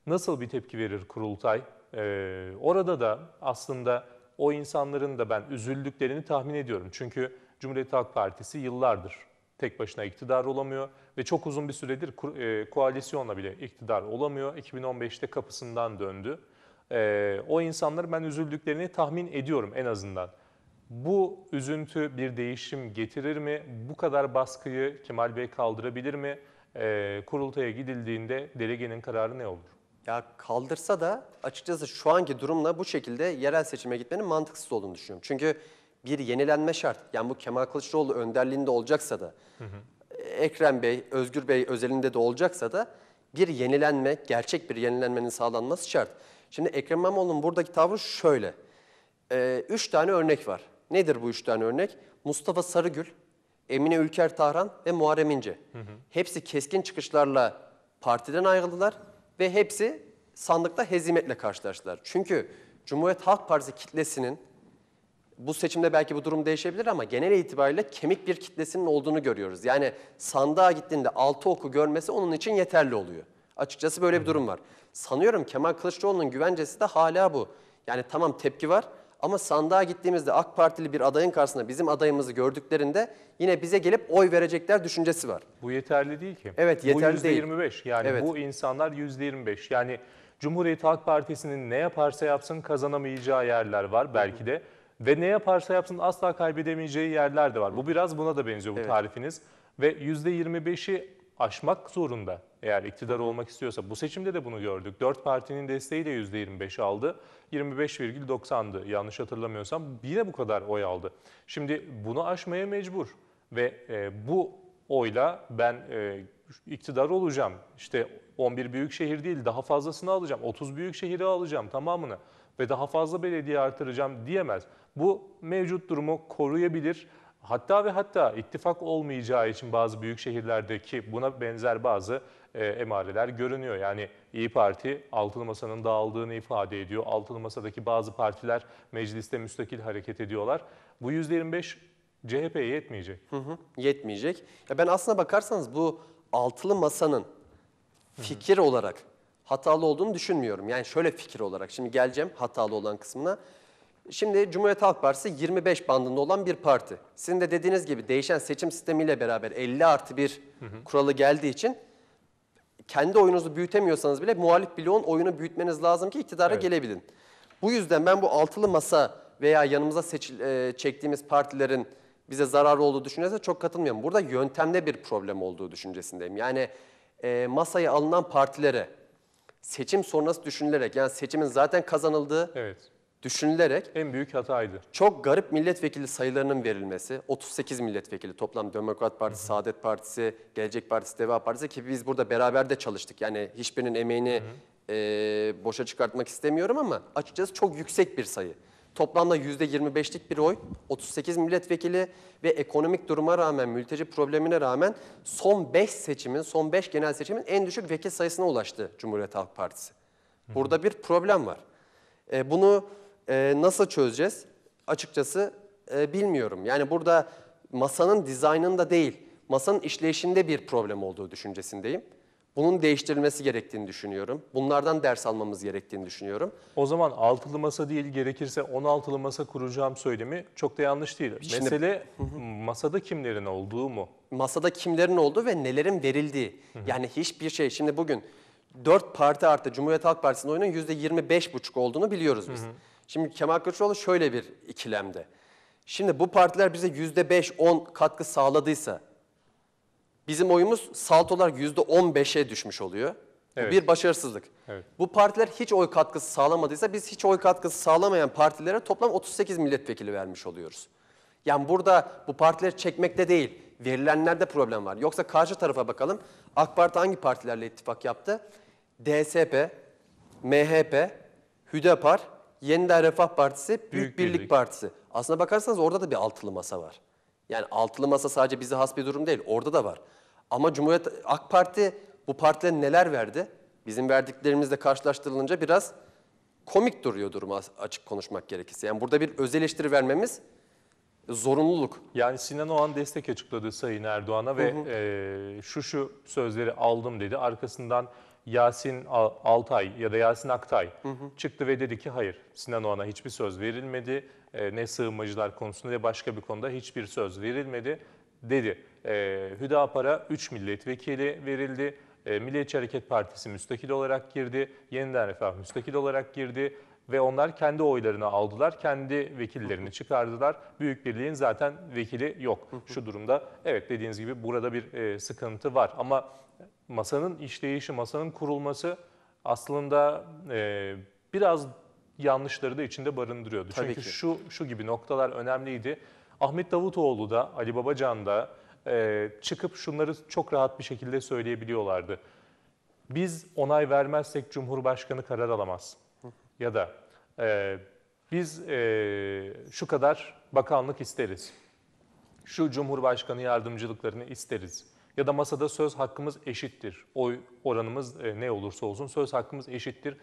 nasıl bir tepki verir kurultay? Ee, orada da aslında o insanların da ben üzüldüklerini tahmin ediyorum. Çünkü Cumhuriyet Halk Partisi yıllardır tek başına iktidar olamıyor ve çok uzun bir süredir e, koalisyonla bile iktidar olamıyor. 2015'te kapısından döndü. Ee, o insanlar ben üzüldüklerini tahmin ediyorum en azından. Bu üzüntü bir değişim getirir mi? Bu kadar baskıyı Kemal Bey kaldırabilir mi? e, kurultaya gidildiğinde delegenin kararı ne olur? Ya kaldırsa da açıkçası şu anki durumla bu şekilde yerel seçime gitmenin mantıksız olduğunu düşünüyorum. Çünkü bir yenilenme şart. Yani bu Kemal Kılıçdaroğlu önderliğinde olacaksa da, hı hı. Ekrem Bey, Özgür Bey özelinde de olacaksa da bir yenilenme, gerçek bir yenilenmenin sağlanması şart. Şimdi Ekrem İmamoğlu'nun buradaki tavrı şöyle. Ee, üç tane örnek var. Nedir bu üç tane örnek? Mustafa Sarıgül Emine Ülker Tahran ve Muharrem İnce. Hı hı. Hepsi keskin çıkışlarla partiden ayrıldılar ve hepsi sandıkta hezimetle karşılaştılar. Çünkü Cumhuriyet Halk Partisi kitlesinin bu seçimde belki bu durum değişebilir ama genel itibariyle kemik bir kitlesinin olduğunu görüyoruz. Yani sandığa gittiğinde altı oku görmesi onun için yeterli oluyor. Açıkçası böyle bir durum var. Sanıyorum Kemal Kılıçdaroğlu'nun güvencesi de hala bu. Yani tamam tepki var ama sandığa gittiğimizde AK Partili bir adayın karşısında bizim adayımızı gördüklerinde yine bize gelip oy verecekler düşüncesi var. Bu yeterli değil ki. Evet yeterli bu %25. değil. Bu %25 yani evet. bu insanlar %25 yani Cumhuriyet Halk Partisi'nin ne yaparsa yapsın kazanamayacağı yerler var belki de. Ve ne yaparsa yapsın asla kaybedemeyeceği yerler de var. Bu biraz buna da benziyor bu evet. tarifiniz. Ve %25'i aşmak zorunda. Eğer iktidar olmak istiyorsa bu seçimde de bunu gördük. Dört partinin desteğiyle %25 aldı. 25,90'dı yanlış hatırlamıyorsam. Yine bu kadar oy aldı. Şimdi bunu aşmaya mecbur ve e, bu oyla ben e, iktidar olacağım. İşte 11 büyük şehir değil daha fazlasını alacağım. 30 büyük şehri alacağım tamamını ve daha fazla belediye artıracağım diyemez. Bu mevcut durumu koruyabilir Hatta ve hatta ittifak olmayacağı için bazı büyük şehirlerdeki buna benzer bazı e, emareler görünüyor. Yani İyi Parti altılı masanın dağıldığını ifade ediyor. Altılı masadaki bazı partiler mecliste müstakil hareket ediyorlar. Bu %25 CHP'ye yetmeyecek. Hı hı, yetmeyecek. Ya ben aslına bakarsanız bu altılı masanın fikir hı hı. olarak hatalı olduğunu düşünmüyorum. Yani şöyle fikir olarak şimdi geleceğim hatalı olan kısmına. Şimdi Cumhuriyet Halk Partisi 25 bandında olan bir parti. Sizin de dediğiniz gibi değişen seçim sistemiyle beraber 50 artı bir kuralı geldiği için kendi oyunuzu büyütemiyorsanız bile muhalif bloğun oyunu büyütmeniz lazım ki iktidara evet. gelebilin. Bu yüzden ben bu altılı masa veya yanımıza seçil, e, çektiğimiz partilerin bize zararı olduğu düşüncesine çok katılmıyorum. Burada yöntemde bir problem olduğu düşüncesindeyim. Yani e, masaya alınan partilere seçim sonrası düşünülerek yani seçimin zaten kazanıldığı evet düşünülerek en büyük hataydı. Çok garip milletvekili sayılarının verilmesi, 38 milletvekili toplam Demokrat Partisi, Saadet Partisi, Gelecek Partisi, Deva Partisi ki biz burada beraber de çalıştık. Yani hiçbirinin emeğini e, boşa çıkartmak istemiyorum ama açıkçası çok yüksek bir sayı. Toplamda %25'lik bir oy, 38 milletvekili ve ekonomik duruma rağmen, mülteci problemine rağmen son 5 seçimin, son 5 genel seçimin en düşük vekil sayısına ulaştı Cumhuriyet Halk Partisi. Burada bir problem var. E, bunu e, nasıl çözeceğiz? Açıkçası e, bilmiyorum. Yani burada masanın dizaynında değil, masanın işleyişinde bir problem olduğu düşüncesindeyim. Bunun değiştirilmesi gerektiğini düşünüyorum. Bunlardan ders almamız gerektiğini düşünüyorum. O zaman altılı masa değil gerekirse 16'lı masa kuracağım söylemi çok da yanlış değil. Şimdi- Mesele masada kimlerin olduğu mu? masada kimlerin olduğu ve nelerin verildiği. Yani hiçbir şey. Şimdi bugün 4 parti artı Cumhuriyet Halk Partisi'nin oyunun %25,5 olduğunu biliyoruz biz. Şimdi Kemal Kılıçdaroğlu şöyle bir ikilemde. Şimdi bu partiler bize yüzde beş, on katkı sağladıysa bizim oyumuz salt olarak yüzde on beşe düşmüş oluyor. evet. bir başarısızlık. Evet. Bu partiler hiç oy katkısı sağlamadıysa biz hiç oy katkısı sağlamayan partilere toplam 38 milletvekili vermiş oluyoruz. Yani burada bu partileri çekmekte değil, verilenlerde problem var. Yoksa karşı tarafa bakalım. AK Parti hangi partilerle ittifak yaptı? DSP, MHP, Hüdapar, Yeniden Refah Partisi, Büyük, Büyük Birlik, Birlik Partisi. Aslına bakarsanız orada da bir altılı masa var. Yani altılı masa sadece bize has bir durum değil, orada da var. Ama Cumhuriyet AK Parti bu partilere neler verdi? Bizim verdiklerimizle karşılaştırılınca biraz komik duruyor durum açık konuşmak gerekirse. Yani burada bir öz eleştiri vermemiz zorunluluk. Yani Sinan Oğan destek açıkladı Sayın Erdoğan'a ve hı hı. E, şu şu sözleri aldım dedi. Arkasından Yasin Altay ya da Yasin Aktay hı hı. çıktı ve dedi ki hayır Sinan Oğan'a hiçbir söz verilmedi. E, ne sığınmacılar konusunda ne başka bir konuda hiçbir söz verilmedi dedi. E, Hüdapar'a 3 milletvekili verildi. E, Milliyetçi Hareket Partisi müstakil olarak girdi. Yeniden Refah müstakil olarak girdi. Ve onlar kendi oylarını aldılar, kendi vekillerini çıkardılar. Büyük Birliğin zaten vekili yok şu durumda. Evet dediğiniz gibi burada bir e, sıkıntı var ama masanın işleyişi, masanın kurulması aslında e, biraz yanlışları da içinde barındırıyordu. Tabii Çünkü ki. şu şu gibi noktalar önemliydi. Ahmet Davutoğlu da Ali Babacan da e, çıkıp şunları çok rahat bir şekilde söyleyebiliyorlardı. Biz onay vermezsek Cumhurbaşkanı karar alamaz. Ya da e, biz e, şu kadar bakanlık isteriz. Şu Cumhurbaşkanı yardımcılıklarını isteriz ya da masada söz hakkımız eşittir. Oy oranımız e, ne olursa olsun söz hakkımız eşittir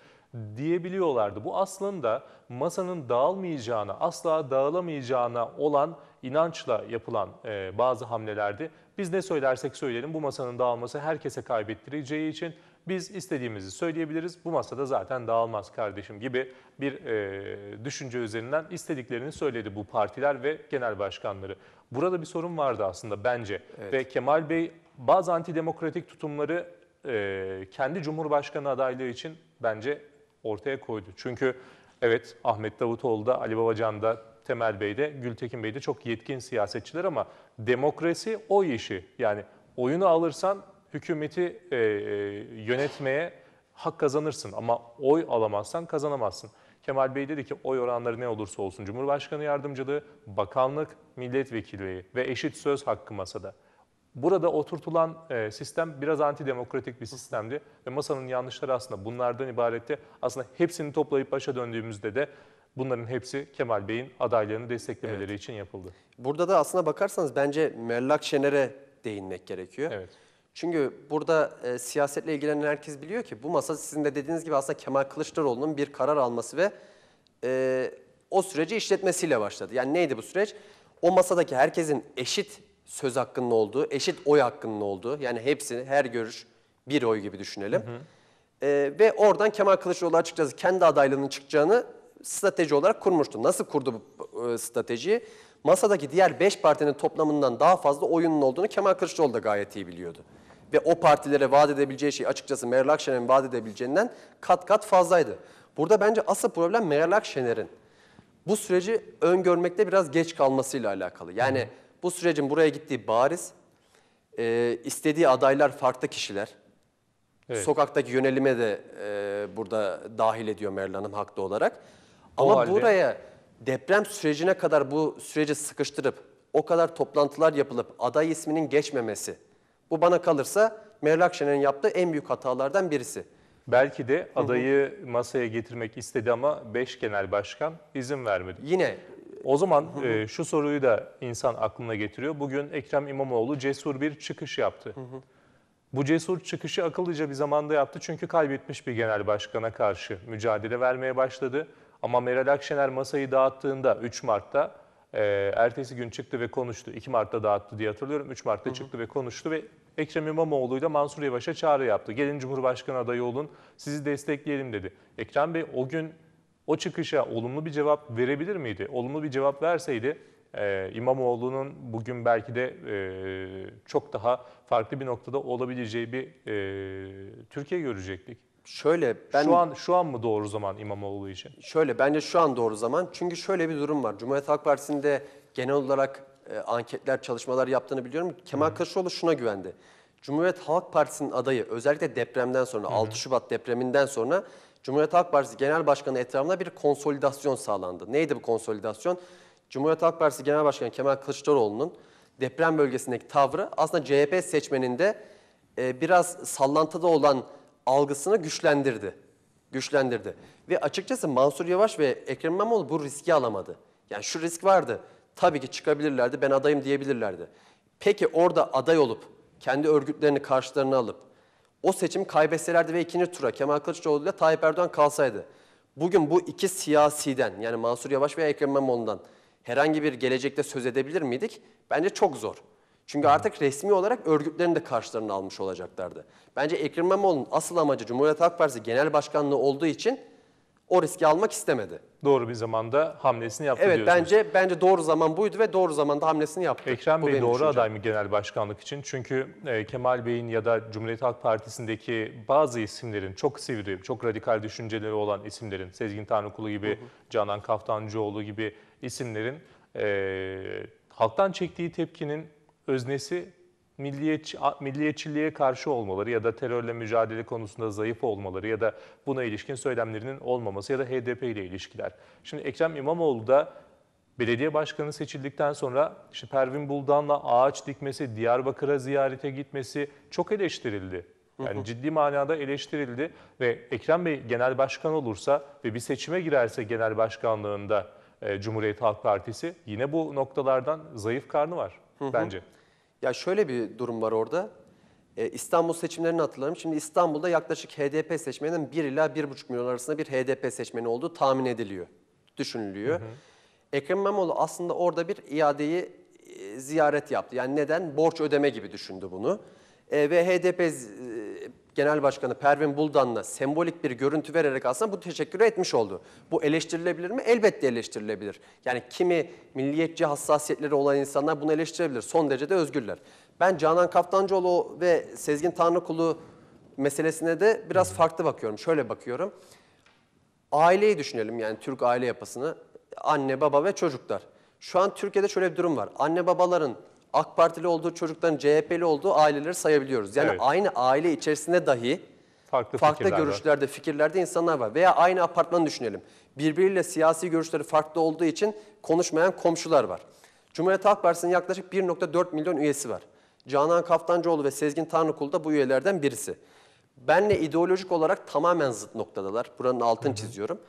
diyebiliyorlardı. Bu aslında masanın dağılmayacağına, asla dağılamayacağına olan inançla yapılan e, bazı hamlelerdi. Biz ne söylersek söyleyelim bu masanın dağılması herkese kaybettireceği için biz istediğimizi söyleyebiliriz. Bu masada zaten dağılmaz kardeşim gibi bir e, düşünce üzerinden istediklerini söyledi bu partiler ve genel başkanları. Burada bir sorun vardı aslında bence. Evet. Ve Kemal Bey bazı antidemokratik tutumları e, kendi Cumhurbaşkanı adaylığı için bence ortaya koydu. Çünkü evet Ahmet Davutoğlu da Ali Babacan da Temel Bey de Gültekin Bey de çok yetkin siyasetçiler ama demokrasi o işi. Yani oyunu alırsan hükümeti e, e, yönetmeye hak kazanırsın ama oy alamazsan kazanamazsın. Kemal Bey dedi ki oy oranları ne olursa olsun Cumhurbaşkanı yardımcılığı, bakanlık, milletvekilliği ve eşit söz hakkı masada. Burada oturtulan e, sistem biraz antidemokratik bir sistemdi ve masanın yanlışları aslında bunlardan ibaretti. Aslında hepsini toplayıp başa döndüğümüzde de bunların hepsi Kemal Bey'in adaylarını desteklemeleri evet. için yapıldı. Burada da aslına bakarsanız bence Merlak Şener'e değinmek gerekiyor. Evet. Çünkü burada e, siyasetle ilgilenen herkes biliyor ki bu masa sizin de dediğiniz gibi aslında Kemal Kılıçdaroğlu'nun bir karar alması ve e, o süreci işletmesiyle başladı. Yani neydi bu süreç? O masadaki herkesin eşit söz hakkının olduğu, eşit oy hakkının olduğu yani hepsini her görüş bir oy gibi düşünelim. Hı hı. E, ve oradan Kemal Kılıçdaroğlu açıkçası kendi adaylığının çıkacağını strateji olarak kurmuştu. Nasıl kurdu bu e, stratejiyi? masadaki diğer 5 partinin toplamından daha fazla oyunun olduğunu Kemal Kılıçdaroğlu da gayet iyi biliyordu. Ve o partilere vaat edebileceği şey açıkçası Meral Akşener'in vaat edebileceğinden kat kat fazlaydı. Burada bence asıl problem Meral Akşener'in bu süreci öngörmekte biraz geç kalmasıyla alakalı. Yani bu sürecin buraya gittiği bariz, e, istediği adaylar farklı kişiler. Evet. Sokaktaki yönelime de e, burada dahil ediyor Meral Hanım haklı olarak. Ama halde... buraya deprem sürecine kadar bu süreci sıkıştırıp o kadar toplantılar yapılıp aday isminin geçmemesi. Bu bana kalırsa Meral Akşener'in yaptığı en büyük hatalardan birisi. Belki de adayı hı hı. masaya getirmek istedi ama 5 genel başkan izin vermedi. Yine o zaman hı hı. E, şu soruyu da insan aklına getiriyor. Bugün Ekrem İmamoğlu cesur bir çıkış yaptı. Hı hı. Bu cesur çıkışı akıllıca bir zamanda yaptı çünkü kaybetmiş bir genel başkana karşı mücadele vermeye başladı. Ama Meral Akşener masayı dağıttığında 3 Mart'ta e, ertesi gün çıktı ve konuştu. 2 Mart'ta dağıttı diye hatırlıyorum. 3 Mart'ta hı hı. çıktı ve konuştu ve Ekrem İmamoğlu ile Mansur Yavaş'a çağrı yaptı. Gelin Cumhurbaşkanı adayı olun, sizi destekleyelim dedi. Ekrem Bey o gün o çıkışa olumlu bir cevap verebilir miydi? Olumlu bir cevap verseydi ee, İmamoğlu'nun bugün belki de e, çok daha farklı bir noktada olabileceği bir e, Türkiye görecektik. Şöyle ben şu an şu an mı doğru zaman İmamoğlu için? Şöyle bence şu an doğru zaman. Çünkü şöyle bir durum var. Cumhuriyet Halk Partisi'nde genel olarak e, anketler, çalışmalar yaptığını biliyorum. Kemal Kılıçdaroğlu şuna güvendi. Cumhuriyet Halk Partisi'nin adayı özellikle depremden sonra Hı. 6 Şubat depreminden sonra Cumhuriyet Halk Partisi Genel Başkanı etrafında bir konsolidasyon sağlandı. Neydi bu konsolidasyon? Cumhuriyet Halk Partisi Genel Başkanı Kemal Kılıçdaroğlu'nun deprem bölgesindeki tavrı aslında CHP seçmeninde e, biraz sallantıda olan algısını güçlendirdi. Güçlendirdi. Ve açıkçası Mansur Yavaş ve Ekrem İmamoğlu bu riski alamadı. Yani şu risk vardı. Tabii ki çıkabilirlerdi, ben adayım diyebilirlerdi. Peki orada aday olup, kendi örgütlerini karşılarına alıp, o seçim kaybetselerdi ve ikinci tura Kemal Kılıçdaroğlu ile Tayyip Erdoğan kalsaydı, bugün bu iki siyasiden yani Mansur Yavaş veya Ekrem İmamoğlu'ndan herhangi bir gelecekte söz edebilir miydik? Bence çok zor. Çünkü artık resmi olarak örgütlerini de karşılarına almış olacaklardı. Bence Ekrem İmamoğlu'nun asıl amacı Cumhuriyet Halk Partisi Genel Başkanlığı olduğu için o riski almak istemedi. Doğru bir zamanda hamlesini yaptı Evet diyorsunuz. bence bence doğru zaman buydu ve doğru zamanda hamlesini yaptı. Ekrem Bey doğru düşüncem. aday mı genel başkanlık için? Çünkü e, Kemal Bey'in ya da Cumhuriyet Halk Partisi'ndeki bazı isimlerin çok sivri, çok radikal düşünceleri olan isimlerin, Sezgin Tanrıkulu gibi, Canan Kaftancıoğlu gibi isimlerin e, halktan çektiği tepkinin öznesi milliyetçi, milliyetçiliğe karşı olmaları ya da terörle mücadele konusunda zayıf olmaları ya da buna ilişkin söylemlerinin olmaması ya da HDP ile ilişkiler. Şimdi Ekrem İmamoğlu da belediye başkanı seçildikten sonra işte Pervin Buldan'la ağaç dikmesi, Diyarbakır'a ziyarete gitmesi çok eleştirildi. Yani ciddi manada eleştirildi ve Ekrem Bey genel başkan olursa ve bir seçime girerse genel başkanlığında e, Cumhuriyet Halk Partisi yine bu noktalardan zayıf karnı var hı hı. bence. Ya şöyle bir durum var orada. Ee, İstanbul seçimlerini hatırlarım. Şimdi İstanbul'da yaklaşık HDP seçmeninin 1 ila 1,5 milyon arasında bir HDP seçmeni olduğu tahmin ediliyor, düşünülüyor. Hı hı. Ekrem İmamoğlu aslında orada bir iadeyi e, ziyaret yaptı. Yani neden? Borç ödeme gibi düşündü bunu. E, ve HDP Genel Başkanı Pervin Buldan'la sembolik bir görüntü vererek aslında bu teşekkür etmiş oldu. Bu eleştirilebilir mi? Elbette eleştirilebilir. Yani kimi milliyetçi hassasiyetleri olan insanlar bunu eleştirebilir. Son derece de özgürler. Ben Canan Kaftancıoğlu ve Sezgin Tanrıkulu meselesine de biraz farklı bakıyorum. Şöyle bakıyorum. Aileyi düşünelim yani Türk aile yapısını. Anne, baba ve çocuklar. Şu an Türkiye'de şöyle bir durum var. Anne babaların AK Partili olduğu çocuktan CHP'li olduğu aileleri sayabiliyoruz. Yani Evet. aynı aile içerisinde dahi Farklı farklı, görüşlerde, fikirlerde insanlar var. Veya aynı apartmanı düşünelim. Birbiriyle siyasi görüşleri farklı olduğu için konuşmayan komşular var. Cumhuriyet Halk Partisi'nin yaklaşık 1.4 milyon üyesi var. Canan Kaftancıoğlu ve Sezgin Tanrıkul da bu üyelerden birisi. Benle ideolojik olarak tamamen zıt noktadalar. Buranın altını çiziyorum.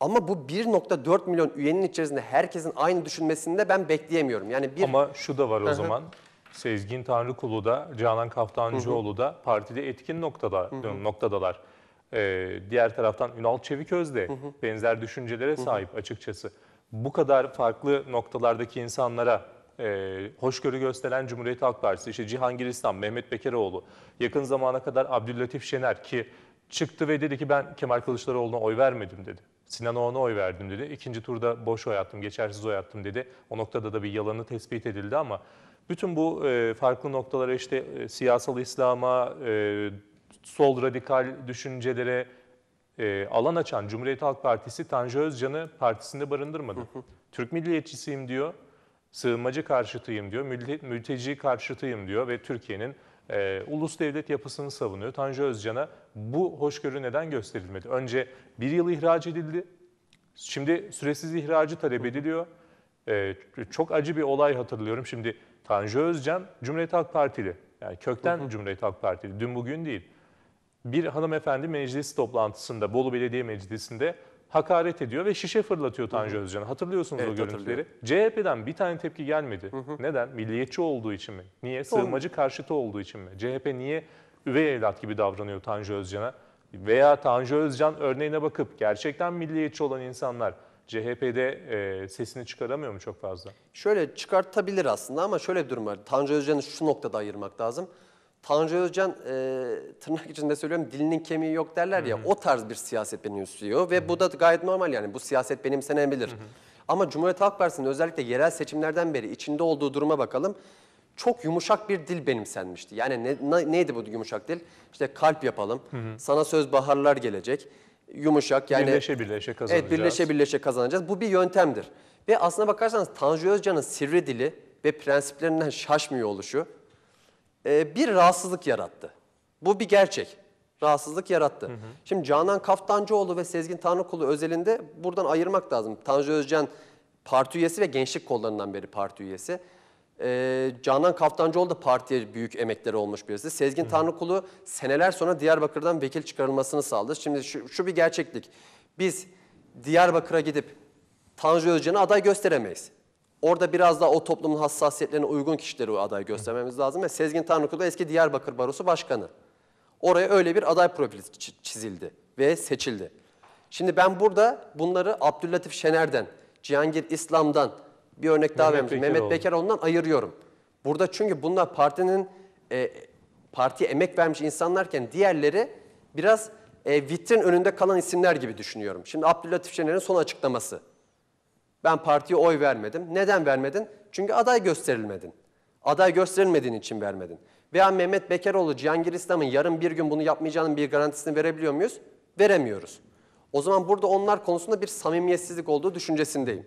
Ama bu 1.4 milyon üyenin içerisinde herkesin aynı düşünmesinde ben bekleyemiyorum. Yani bir Ama şu da var o zaman. Sezgin Tanrıkulu da, Canan Kaftancıoğlu da partide etkin noktada noktadalar. Ee, diğer taraftan Ünal Çeviköz de benzer düşüncelere sahip açıkçası. Bu kadar farklı noktalardaki insanlara e, hoşgörü gösteren Cumhuriyet Halk Partisi, işte Cihangir İslam, Mehmet Bekeroğlu, yakın zamana kadar Abdüllatif Şener ki çıktı ve dedi ki ben Kemal Kılıçdaroğlu'na oy vermedim dedi. Sinan Oğan'a oy verdim dedi. İkinci turda boş oy attım, geçersiz oy attım dedi. O noktada da bir yalanı tespit edildi ama bütün bu e, farklı noktalara işte e, siyasal İslam'a, e, sol radikal düşüncelere e, alan açan Cumhuriyet Halk Partisi Tanju Özcan'ı partisinde barındırmadı. Hı hı. Türk milliyetçisiyim diyor, sığınmacı karşıtıyım diyor, mülte, mülteci karşıtıyım diyor ve Türkiye'nin e, ulus devlet yapısını savunuyor. Tanju Özcan'a bu hoşgörü neden gösterilmedi? Önce bir yıl ihraç edildi. Şimdi süresiz ihracı talep ediliyor. E, çok acı bir olay hatırlıyorum. Şimdi Tanju Özcan Cumhuriyet Halk Partili. Yani kökten Cumhuriyet Halk Partili. Dün bugün değil. Bir hanımefendi meclis toplantısında, Bolu Belediye Meclisi'nde hakaret ediyor ve şişe fırlatıyor Tanju Hı Hatırlıyorsunuz evet, o görüntüleri. CHP'den bir tane tepki gelmedi. Hı -hı. Neden? Milliyetçi olduğu için mi? Niye? Sığınmacı karşıtı olduğu için mi? CHP niye üvey evlat gibi davranıyor Tanju Özcan'a? Veya Tanju Özcan örneğine bakıp gerçekten milliyetçi olan insanlar CHP'de e, sesini çıkaramıyor mu çok fazla? Şöyle çıkartabilir aslında ama şöyle bir durum var. Tanju Özcan'ı şu noktada ayırmak lazım. Tanrı Özcan e, tırnak içinde söylüyorum dilinin kemiği yok derler ya Hı -hı. o tarz bir siyaset beni benimsiyor ve Hı -hı. bu da gayet normal yani bu siyaset benimsenebilir. Hı -hı. Ama Cumhuriyet Halk Partisi'nin özellikle yerel seçimlerden beri içinde olduğu duruma bakalım çok yumuşak bir dil benimsenmişti. Yani ne, ne, neydi bu yumuşak dil? İşte kalp yapalım, hı hı. sana söz baharlar gelecek, yumuşak yani... Birleşe birleşe kazanacağız. Evet birleşe birleşe kazanacağız. Bu bir yöntemdir. Ve aslına bakarsanız Tanju Özcan'ın sivri dili ve prensiplerinden şaşmıyor oluşu e, bir rahatsızlık yarattı. Bu bir gerçek. Rahatsızlık yarattı. Hı hı. Şimdi Canan Kaftancıoğlu ve Sezgin Tanrıkulu özelinde buradan ayırmak lazım. Tanju Özcan parti üyesi ve gençlik kollarından beri parti üyesi. Ee, Canan Kaftancıoğlu da partiye büyük emekleri olmuş birisi. Sezgin hı. Tanrıkulu seneler sonra Diyarbakır'dan vekil çıkarılmasını sağladı. Şimdi şu, şu bir gerçeklik. Biz Diyarbakır'a gidip Tanju Özcan'ı aday gösteremeyiz. Orada biraz daha o toplumun hassasiyetlerine uygun kişileri o aday göstermemiz lazım. Ve Sezgin Tanrıkulu eski Diyarbakır Barosu Başkanı. Oraya öyle bir aday profili çizildi ve seçildi. Şimdi ben burada bunları Abdüllatif Şener'den, Cihangir İslam'dan, bir örnek daha vermiş Mehmet Beker ondan ayırıyorum. Burada çünkü bunlar partinin e, partiye emek vermiş insanlarken diğerleri biraz e, vitrin önünde kalan isimler gibi düşünüyorum. Şimdi Abdüllatif Şener'in son açıklaması. Ben partiye oy vermedim. Neden vermedin? Çünkü aday gösterilmedin. Aday gösterilmediğin için vermedin. Veya Mehmet Bekeroğlu, Cihangir İslam'ın yarın bir gün bunu yapmayacağının bir garantisini verebiliyor muyuz? Veremiyoruz. O zaman burada onlar konusunda bir samimiyetsizlik olduğu düşüncesindeyim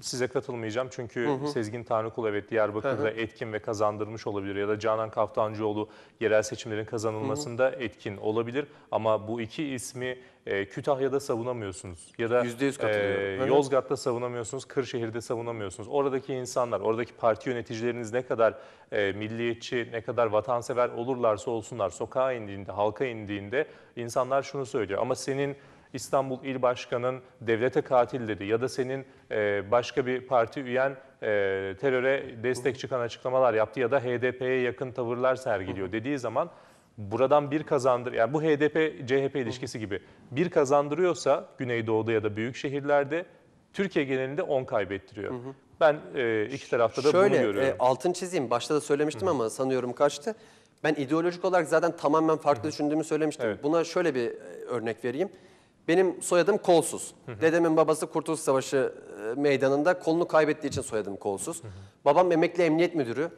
size katılmayacağım çünkü hı hı. Sezgin Tanrıkul evet Diyarbakır'da hı hı. etkin ve kazandırmış olabilir ya da Canan Kaftancıoğlu yerel seçimlerin kazanılmasında hı hı. etkin olabilir ama bu iki ismi e, Kütahya'da savunamıyorsunuz ya da e, Yozgat'ta savunamıyorsunuz, Kırşehir'de savunamıyorsunuz. Oradaki insanlar, oradaki parti yöneticileriniz ne kadar e, milliyetçi, ne kadar vatansever olurlarsa olsunlar sokağa indiğinde, halka indiğinde insanlar şunu söylüyor ama senin İstanbul İl Başkan'ın devlete katil dedi ya da senin e, başka bir parti üyen e, teröre destek çıkan açıklamalar yaptı ya da HDP'ye yakın tavırlar sergiliyor dediği zaman buradan bir kazandır yani bu HDP CHP ilişkisi gibi bir kazandırıyorsa Güneydoğu'da ya da büyük şehirlerde Türkiye genelinde 10 kaybettiriyor. Hı hı. Ben e, iki tarafta da Şöyle, bunu görüyorum. Şöyle altın çizeyim. Başta da söylemiştim Hı. ama sanıyorum kaçtı. Ben ideolojik olarak zaten tamamen farklı Hı. düşündüğümü söylemiştim. Evet. Buna şöyle bir e, örnek vereyim. Benim soyadım Kolsuz. Hı hı. Dedemin babası Kurtuluş Savaşı e, meydanında kolunu kaybettiği için soyadım Kolsuz. Hı hı. Babam emekli emniyet müdürü.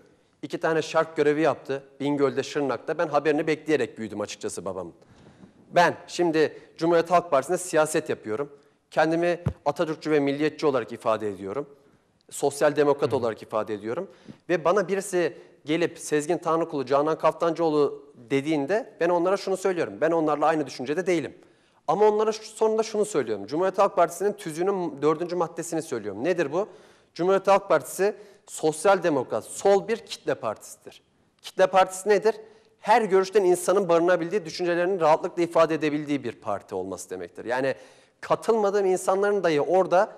İki tane şark görevi yaptı Bingöl'de, Şırnak'ta. Ben haberini bekleyerek büyüdüm açıkçası babam. Ben şimdi Cumhuriyet Halk Partisi'nde siyaset yapıyorum. Kendimi Atatürkçü ve milliyetçi olarak ifade ediyorum. Sosyal demokrat hı hı. olarak ifade ediyorum. Ve bana birisi gelip Sezgin Tanrıkulu, Canan Kaftancıoğlu dediğinde ben onlara şunu söylüyorum. Ben onlarla aynı düşüncede değilim. Ama onlara sonunda şunu söylüyorum. Cumhuriyet Halk Partisi'nin tüzüğünün dördüncü maddesini söylüyorum. Nedir bu? Cumhuriyet Halk Partisi sosyal demokrat, sol bir kitle partisidir. Kitle partisi nedir? Her görüşten insanın barınabildiği, düşüncelerini rahatlıkla ifade edebildiği bir parti olması demektir. Yani katılmadığım insanların dahi orada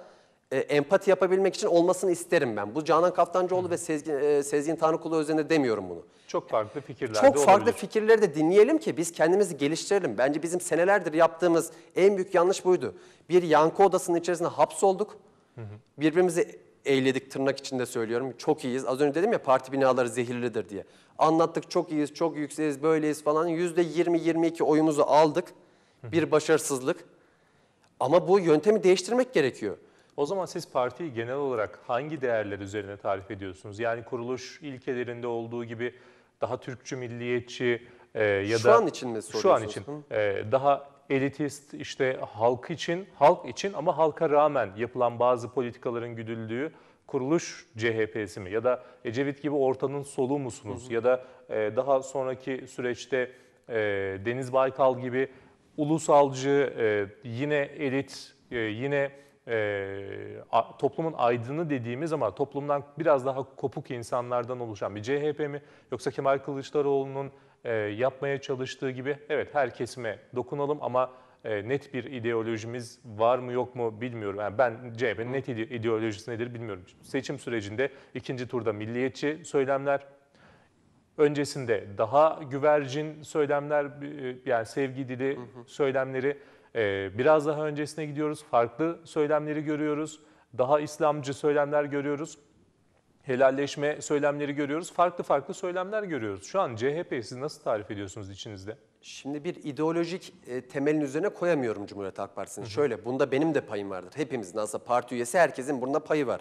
e, empati yapabilmek için olmasını isterim ben. Bu Canan Kaftancıoğlu ve Sezgin, e, Sezgin Tanrıkulu özelinde demiyorum bunu. Çok farklı fikirler Çok de farklı fikirleri de dinleyelim ki biz kendimizi geliştirelim. Bence bizim senelerdir yaptığımız en büyük yanlış buydu. Bir yankı odasının içerisinde hapsolduk. Birbirimizi eğledik tırnak içinde söylüyorum. Çok iyiyiz. Az önce dedim ya parti binaları zehirlidir diye. Anlattık çok iyiyiz, çok yükseğiz, böyleyiz falan. %20-22 oyumuzu aldık. Bir başarısızlık. Ama bu yöntemi değiştirmek gerekiyor. O zaman siz partiyi genel olarak hangi değerler üzerine tarif ediyorsunuz? Yani kuruluş ilkelerinde olduğu gibi daha Türkçü, milliyetçi e, ya şu da... Şu an için mi soruyorsunuz? Şu an için. E, daha elitist işte halk için, halk için ama halka rağmen yapılan bazı politikaların güdüldüğü kuruluş CHP'si mi? Ya da Ecevit gibi ortanın solu musunuz? Hı hı. Ya da e, daha sonraki süreçte e, Deniz Baykal gibi ulusalcı, e, yine elit, e, yine e, a, toplumun aydını dediğimiz ama toplumdan biraz daha kopuk insanlardan oluşan bir CHP mi? Yoksa Kemal Kılıçdaroğlu'nun e, yapmaya çalıştığı gibi evet her kesime dokunalım ama e, net bir ideolojimiz var mı yok mu bilmiyorum. Yani ben CHP'nin net ideolojisi nedir bilmiyorum. Seçim sürecinde ikinci turda milliyetçi söylemler, öncesinde daha güvercin söylemler e, yani sevgi dili söylemleri ee, biraz daha öncesine gidiyoruz. Farklı söylemleri görüyoruz. Daha İslamcı söylemler görüyoruz. Helalleşme söylemleri görüyoruz. Farklı farklı söylemler görüyoruz. Şu an CHP'yi siz nasıl tarif ediyorsunuz içinizde? Şimdi bir ideolojik e, temelin üzerine koyamıyorum Cumhuriyet Halk Partisi'ni. Şöyle, bunda benim de payım vardır. Hepimizin aslında parti üyesi herkesin bunda payı var.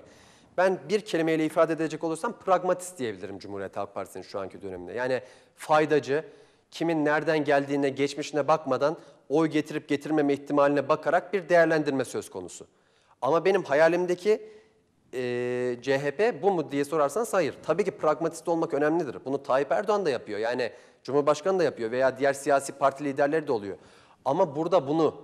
Ben bir kelimeyle ifade edecek olursam pragmatist diyebilirim Cumhuriyet Halk Partisi'nin şu anki döneminde. Yani faydacı, kimin nereden geldiğine, geçmişine bakmadan oy getirip getirmeme ihtimaline bakarak bir değerlendirme söz konusu. Ama benim hayalimdeki e, CHP bu mu diye sorarsanız hayır. Tabii ki pragmatist olmak önemlidir. Bunu Tayyip Erdoğan da yapıyor. Yani Cumhurbaşkanı da yapıyor veya diğer siyasi parti liderleri de oluyor. Ama burada bunu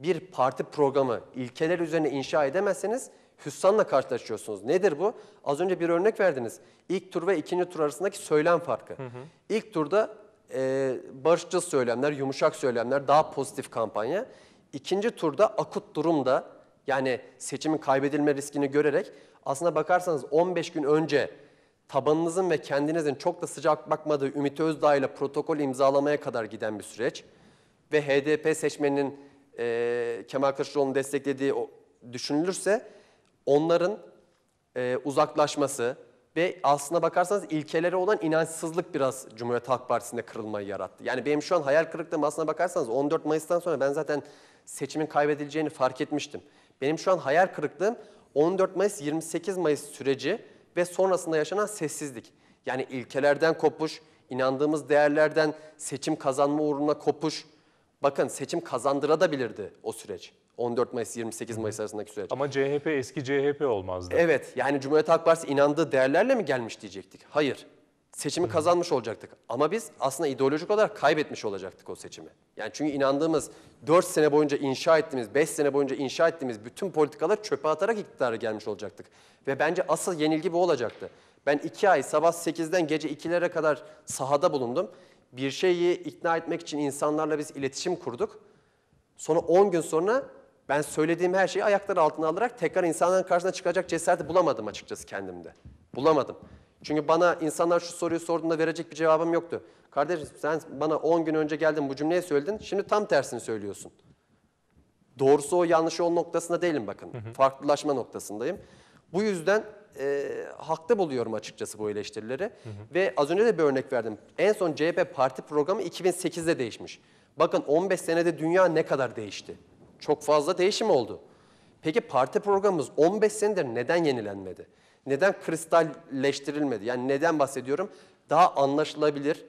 bir parti programı, ilkeler üzerine inşa edemezseniz hüsranla karşılaşıyorsunuz. Nedir bu? Az önce bir örnek verdiniz. İlk tur ve ikinci tur arasındaki söylem farkı. Hı hı. İlk turda e, barışçıl söylemler, yumuşak söylemler, daha pozitif kampanya. İkinci turda akut durumda yani seçimin kaybedilme riskini görerek aslında bakarsanız 15 gün önce tabanınızın ve kendinizin çok da sıcak bakmadığı Ümit Özdağ ile protokol imzalamaya kadar giden bir süreç ve HDP seçmeninin e, Kemal Kılıçdaroğlu'nu desteklediği düşünülürse onların e, uzaklaşması, ve aslına bakarsanız ilkelere olan inançsızlık biraz Cumhuriyet Halk Partisi'nde kırılmayı yarattı. Yani benim şu an hayal kırıklığım aslına bakarsanız 14 Mayıs'tan sonra ben zaten seçimin kaybedileceğini fark etmiştim. Benim şu an hayal kırıklığım 14 Mayıs 28 Mayıs süreci ve sonrasında yaşanan sessizlik. Yani ilkelerden kopuş, inandığımız değerlerden seçim kazanma uğruna kopuş. Bakın seçim kazandırabilirdi o süreç. 14 Mayıs 28 Mayıs arasındaki süreç. Ama CHP eski CHP olmazdı. Evet yani Cumhuriyet Halk Partisi inandığı değerlerle mi gelmiş diyecektik? Hayır. Seçimi kazanmış olacaktık ama biz aslında ideolojik olarak kaybetmiş olacaktık o seçimi. Yani çünkü inandığımız 4 sene boyunca inşa ettiğimiz, 5 sene boyunca inşa ettiğimiz bütün politikalar çöpe atarak iktidara gelmiş olacaktık. Ve bence asıl yenilgi bu olacaktı. Ben 2 ay sabah 8'den gece 2'lere kadar sahada bulundum. Bir şeyi ikna etmek için insanlarla biz iletişim kurduk. Sonra 10 gün sonra ben söylediğim her şeyi ayaklar altına alarak tekrar insanların karşısına çıkacak cesareti bulamadım açıkçası kendimde. Bulamadım. Çünkü bana insanlar şu soruyu sorduğunda verecek bir cevabım yoktu. Kardeşim sen bana 10 gün önce geldin bu cümleyi söyledin, şimdi tam tersini söylüyorsun. Doğrusu o yanlış o noktasında değilim bakın. Hı hı. Farklılaşma noktasındayım. Bu yüzden e, haklı buluyorum açıkçası bu eleştirileri. Hı hı. Ve az önce de bir örnek verdim. En son CHP parti programı 2008'de değişmiş. Bakın 15 senede dünya ne kadar değişti. Çok fazla değişim oldu. Peki parti programımız 15 senedir neden yenilenmedi? Neden kristalleştirilmedi? Yani neden bahsediyorum? Daha anlaşılabilir,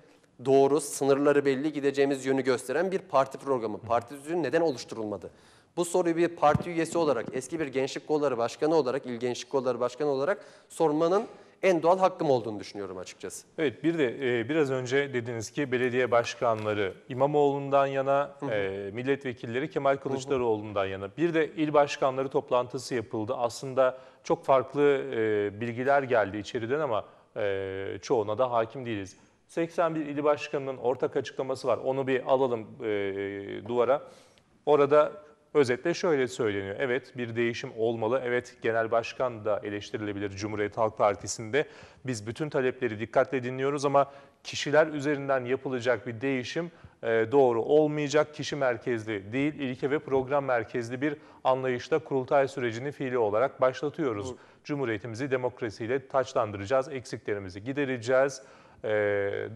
doğru, sınırları belli, gideceğimiz yönü gösteren bir parti programı, parti düzeni neden oluşturulmadı? Bu soruyu bir parti üyesi olarak, eski bir gençlik kolları başkanı olarak, il gençlik kolları başkanı olarak sormanın en doğal hakkım olduğunu düşünüyorum açıkçası. Evet bir de e, biraz önce dediniz ki belediye başkanları İmamoğlu'ndan yana, hı hı. E, milletvekilleri Kemal Kılıçdaroğlu'ndan yana. Bir de il başkanları toplantısı yapıldı. Aslında çok farklı e, bilgiler geldi içeriden ama e, çoğuna da hakim değiliz. 81 il başkanının ortak açıklaması var. Onu bir alalım e, duvara. Orada Özetle şöyle söyleniyor. Evet bir değişim olmalı. Evet genel başkan da eleştirilebilir Cumhuriyet Halk Partisi'nde. Biz bütün talepleri dikkatle dinliyoruz ama kişiler üzerinden yapılacak bir değişim e, doğru olmayacak. Kişi merkezli değil, ilke ve program merkezli bir anlayışla kurultay sürecini fiili olarak başlatıyoruz. Bu... Cumhuriyetimizi demokrasiyle taçlandıracağız, eksiklerimizi gidereceğiz e,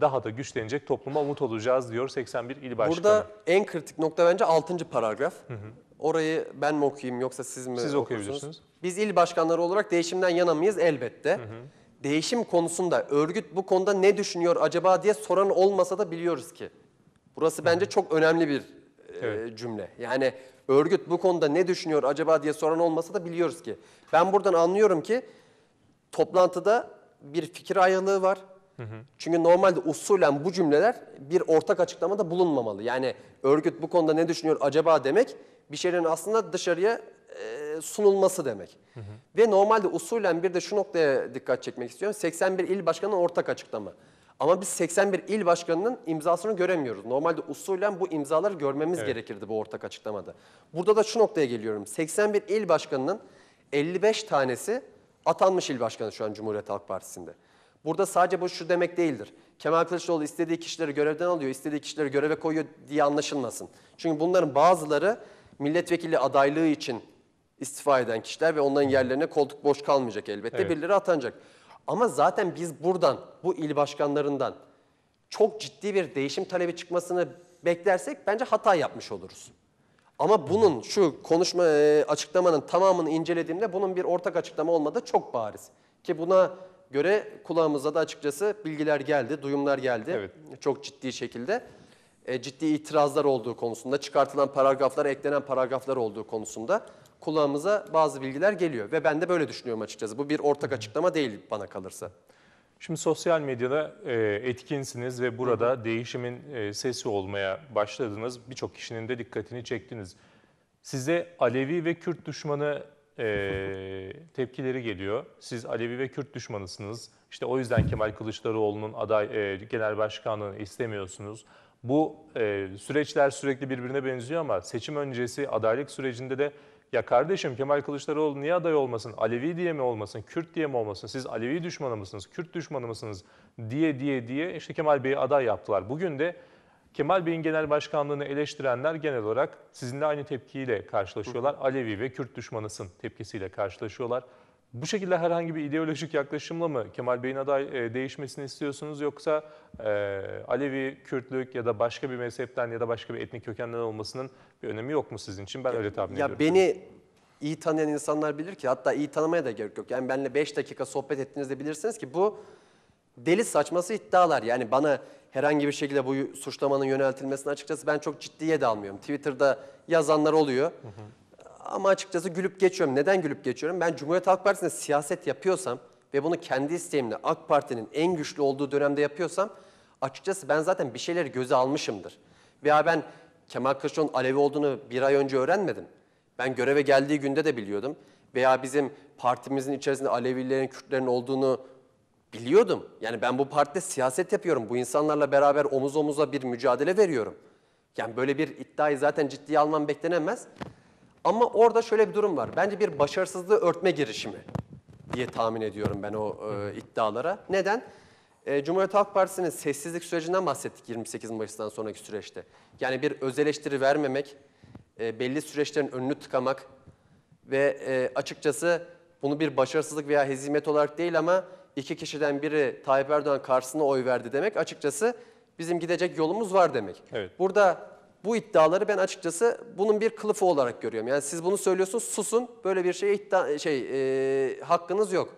daha da güçlenecek topluma umut olacağız diyor 81 il başkanı. Burada en kritik nokta bence 6. paragraf. Hı hı. Orayı ben mi okuyayım yoksa siz mi Siz okuyabilirsiniz. Biz il başkanları olarak değişimden yana mıyız? Elbette. Hı hı. Değişim konusunda örgüt bu konuda ne düşünüyor acaba diye soran olmasa da biliyoruz ki. Burası bence hı hı. çok önemli bir e, evet. cümle. Yani örgüt bu konuda ne düşünüyor acaba diye soran olmasa da biliyoruz ki. Ben buradan anlıyorum ki toplantıda bir fikir ayrılığı var. Çünkü normalde usulen bu cümleler bir ortak açıklamada bulunmamalı. Yani örgüt bu konuda ne düşünüyor acaba demek bir şeylerin aslında dışarıya e, sunulması demek. Hı hı. Ve normalde usulen bir de şu noktaya dikkat çekmek istiyorum. 81 il başkanının ortak açıklama. Ama biz 81 il başkanının imzasını göremiyoruz. Normalde usulen bu imzaları görmemiz evet. gerekirdi bu ortak açıklamada. Burada da şu noktaya geliyorum. 81 il başkanının 55 tanesi atanmış il başkanı şu an Cumhuriyet Halk Partisi'nde. Burada sadece bu şu demek değildir. Kemal Kılıçdaroğlu istediği kişileri görevden alıyor, istediği kişileri göreve koyuyor diye anlaşılmasın. Çünkü bunların bazıları milletvekili adaylığı için istifa eden kişiler ve onların yerlerine koltuk boş kalmayacak elbette evet. birileri atanacak. Ama zaten biz buradan bu il başkanlarından çok ciddi bir değişim talebi çıkmasını beklersek bence hata yapmış oluruz. Ama bunun şu konuşma e, açıklamanın tamamını incelediğimde bunun bir ortak açıklama olmadığı çok bariz. Ki buna göre kulağımıza da açıkçası bilgiler geldi, duyumlar geldi evet. çok ciddi şekilde. E, ciddi itirazlar olduğu konusunda, çıkartılan paragraflar eklenen paragraflar olduğu konusunda kulağımıza bazı bilgiler geliyor. Ve ben de böyle düşünüyorum açıkçası. Bu bir ortak açıklama değil bana kalırsa. Şimdi sosyal medyada e, etkinsiniz ve burada hı hı. değişimin e, sesi olmaya başladınız. Birçok kişinin de dikkatini çektiniz. Size Alevi ve Kürt düşmanı e, tepkileri geliyor. Siz Alevi ve Kürt düşmanısınız. İşte o yüzden Kemal Kılıçdaroğlu'nun aday e, genel başkanlığını istemiyorsunuz. Bu e, süreçler sürekli birbirine benziyor ama seçim öncesi adaylık sürecinde de ya kardeşim Kemal Kılıçdaroğlu niye aday olmasın? Alevi diye mi olmasın? Kürt diye mi olmasın? Siz Alevi düşmanı mısınız? Kürt düşmanı mısınız? Diye diye diye işte Kemal Bey'i aday yaptılar. Bugün de Kemal Bey'in genel başkanlığını eleştirenler genel olarak sizinle aynı tepkiyle karşılaşıyorlar. Alevi ve Kürt düşmanısın tepkisiyle karşılaşıyorlar. Bu şekilde herhangi bir ideolojik yaklaşımla mı Kemal Bey'in aday e, değişmesini istiyorsunuz yoksa e, Alevi, Kürtlük ya da başka bir mezhepten ya da başka bir etnik kökenden olmasının bir önemi yok mu sizin için? Ben ya, öyle tahmin ya ediyorum. beni iyi tanıyan insanlar bilir ki hatta iyi tanımaya da gerek yok. Yani benimle 5 dakika sohbet ettiğinizde bilirsiniz ki bu deli saçması iddialar. Yani bana herhangi bir şekilde bu suçlamanın yöneltilmesini açıkçası ben çok ciddiye de almıyorum. Twitter'da yazanlar oluyor. Hı hı. Ama açıkçası gülüp geçiyorum. Neden gülüp geçiyorum? Ben Cumhuriyet Halk Partisi'nde siyaset yapıyorsam ve bunu kendi isteğimle AK Parti'nin en güçlü olduğu dönemde yapıyorsam açıkçası ben zaten bir şeyleri göze almışımdır. Veya ben Kemal Kılıçdaroğlu'nun Alevi olduğunu bir ay önce öğrenmedim. Ben göreve geldiği günde de biliyordum. Veya bizim partimizin içerisinde Alevilerin, Kürtlerin olduğunu biliyordum. Yani ben bu partide siyaset yapıyorum. Bu insanlarla beraber omuz omuza bir mücadele veriyorum. Yani böyle bir iddiayı zaten ciddiye almam beklenemez. Ama orada şöyle bir durum var. Bence bir başarısızlığı örtme girişimi diye tahmin ediyorum ben o e, iddialara. Neden? E, Cumhuriyet Halk Partisi'nin sessizlik sürecinden bahsettik 28 Mayıs'tan sonraki süreçte. Yani bir öz eleştiri vermemek, e, belli süreçlerin önünü tıkamak ve e, açıkçası bunu bir başarısızlık veya hezimet olarak değil ama iki kişiden biri Tayyip Erdoğan karşısına oy verdi demek açıkçası bizim gidecek yolumuz var demek. Evet. Burada bu iddiaları ben açıkçası bunun bir kılıfı olarak görüyorum. Yani siz bunu söylüyorsunuz susun böyle bir şeye iddia, şey e, hakkınız yok.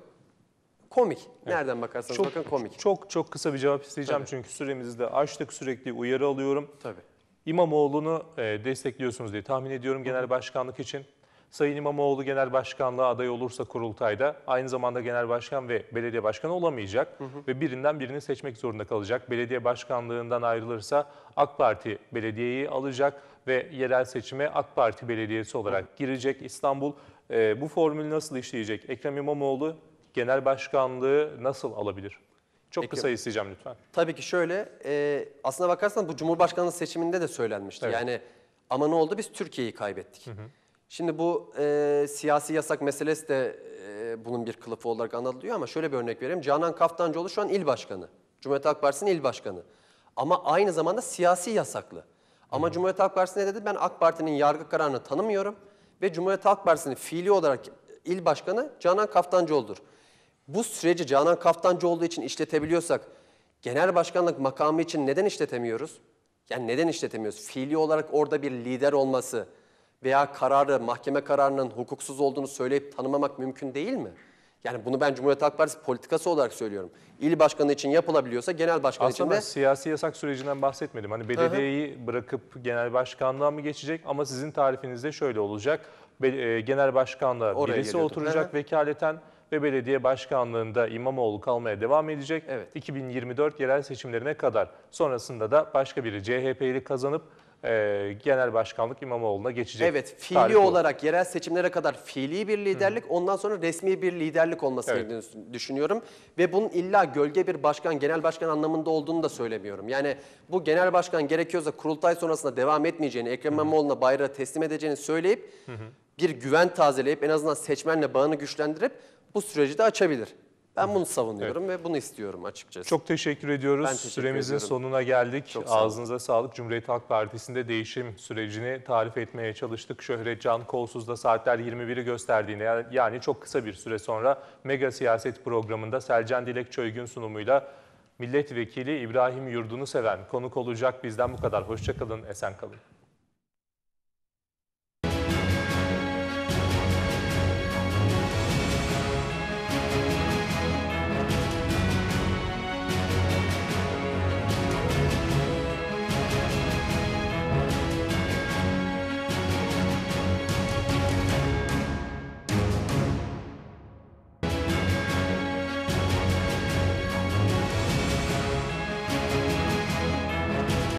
Komik. Evet. Nereden bakarsanız çok, bakın komik. Çok çok kısa bir cevap isteyeceğim Tabii. çünkü süremizi de açtık sürekli uyarı alıyorum. Tabii. İmamoğlu'nu e, destekliyorsunuz diye tahmin ediyorum genel başkanlık için. Sayın İmamoğlu genel başkanlığa aday olursa kurultayda aynı zamanda genel başkan ve belediye başkanı olamayacak hı hı. ve birinden birini seçmek zorunda kalacak. Belediye başkanlığından ayrılırsa AK Parti belediyeyi alacak ve yerel seçime AK Parti belediyesi olarak hı. girecek İstanbul. E, bu formül nasıl işleyecek? Ekrem İmamoğlu genel başkanlığı nasıl alabilir? Çok kısa isteyeceğim lütfen. Tabii ki şöyle, e, aslına bakarsan bu Cumhurbaşkanlığı seçiminde de söylenmişti. Evet. Yani ama ne oldu? Biz Türkiye'yi kaybettik. Hı hı. Şimdi bu e, siyasi yasak meselesi de e, bunun bir kılıfı olarak anlatılıyor ama şöyle bir örnek vereyim. Canan Kaftancıoğlu şu an il başkanı. Cumhuriyet Halk Partisi'nin il başkanı. Ama aynı zamanda siyasi yasaklı. Ama hmm. Cumhuriyet Halk Partisi ne dedi? Ben AK Parti'nin yargı kararını tanımıyorum ve Cumhuriyet Halk Partisi'nin fiili olarak il başkanı Canan Kaftancıoğlu'dur. Bu süreci Canan Kaftancıoğlu için işletebiliyorsak genel başkanlık makamı için neden işletemiyoruz? Yani neden işletemiyoruz? Fiili olarak orada bir lider olması, veya kararı, mahkeme kararının hukuksuz olduğunu söyleyip tanımamak mümkün değil mi? Yani bunu ben Cumhuriyet Halk Partisi politikası olarak söylüyorum. İl başkanı için yapılabiliyorsa genel başkan Aslında için de... Aslında siyasi yasak sürecinden bahsetmedim. Hani belediyeyi Aha. bırakıp genel başkanlığa mı geçecek ama sizin tarifinizde şöyle olacak. E, genel başkanlığa Oraya birisi geliyordum. oturacak Aha. vekaleten ve belediye başkanlığında İmamoğlu kalmaya devam edecek. Evet. 2024 yerel seçimlerine kadar sonrasında da başka biri CHP'li kazanıp e, genel başkanlık İmamoğlu'na geçecek. Evet, fiili olarak olur. yerel seçimlere kadar fiili bir liderlik, Hı. ondan sonra resmi bir liderlik olması evet. gerektiğini düşünüyorum. Ve bunun illa gölge bir başkan, genel başkan anlamında olduğunu da söylemiyorum. Yani bu genel başkan gerekiyorsa kurultay sonrasında devam etmeyeceğini, Ekrem İmamoğlu'na bayrağı teslim edeceğini söyleyip Hı. bir güven tazeleyip en azından seçmenle bağını güçlendirip bu süreci de açabilir. Ben bunu savunuyorum evet. ve bunu istiyorum açıkçası. Çok teşekkür ediyoruz. teşekkür Süremizin ediyorum. sonuna geldik. Çok Ağzınıza sağlık. Cumhuriyet Halk Partisi'nde değişim sürecini tarif etmeye çalıştık. Şöhret Can Kolsuz'da saatler 21'i gösterdiğinde yani çok kısa bir süre sonra Mega Siyaset programında Selcan Dilek Çöygün sunumuyla Milletvekili İbrahim Yurdunu seven konuk olacak. Bizden bu kadar. Hoşçakalın, esen kalın.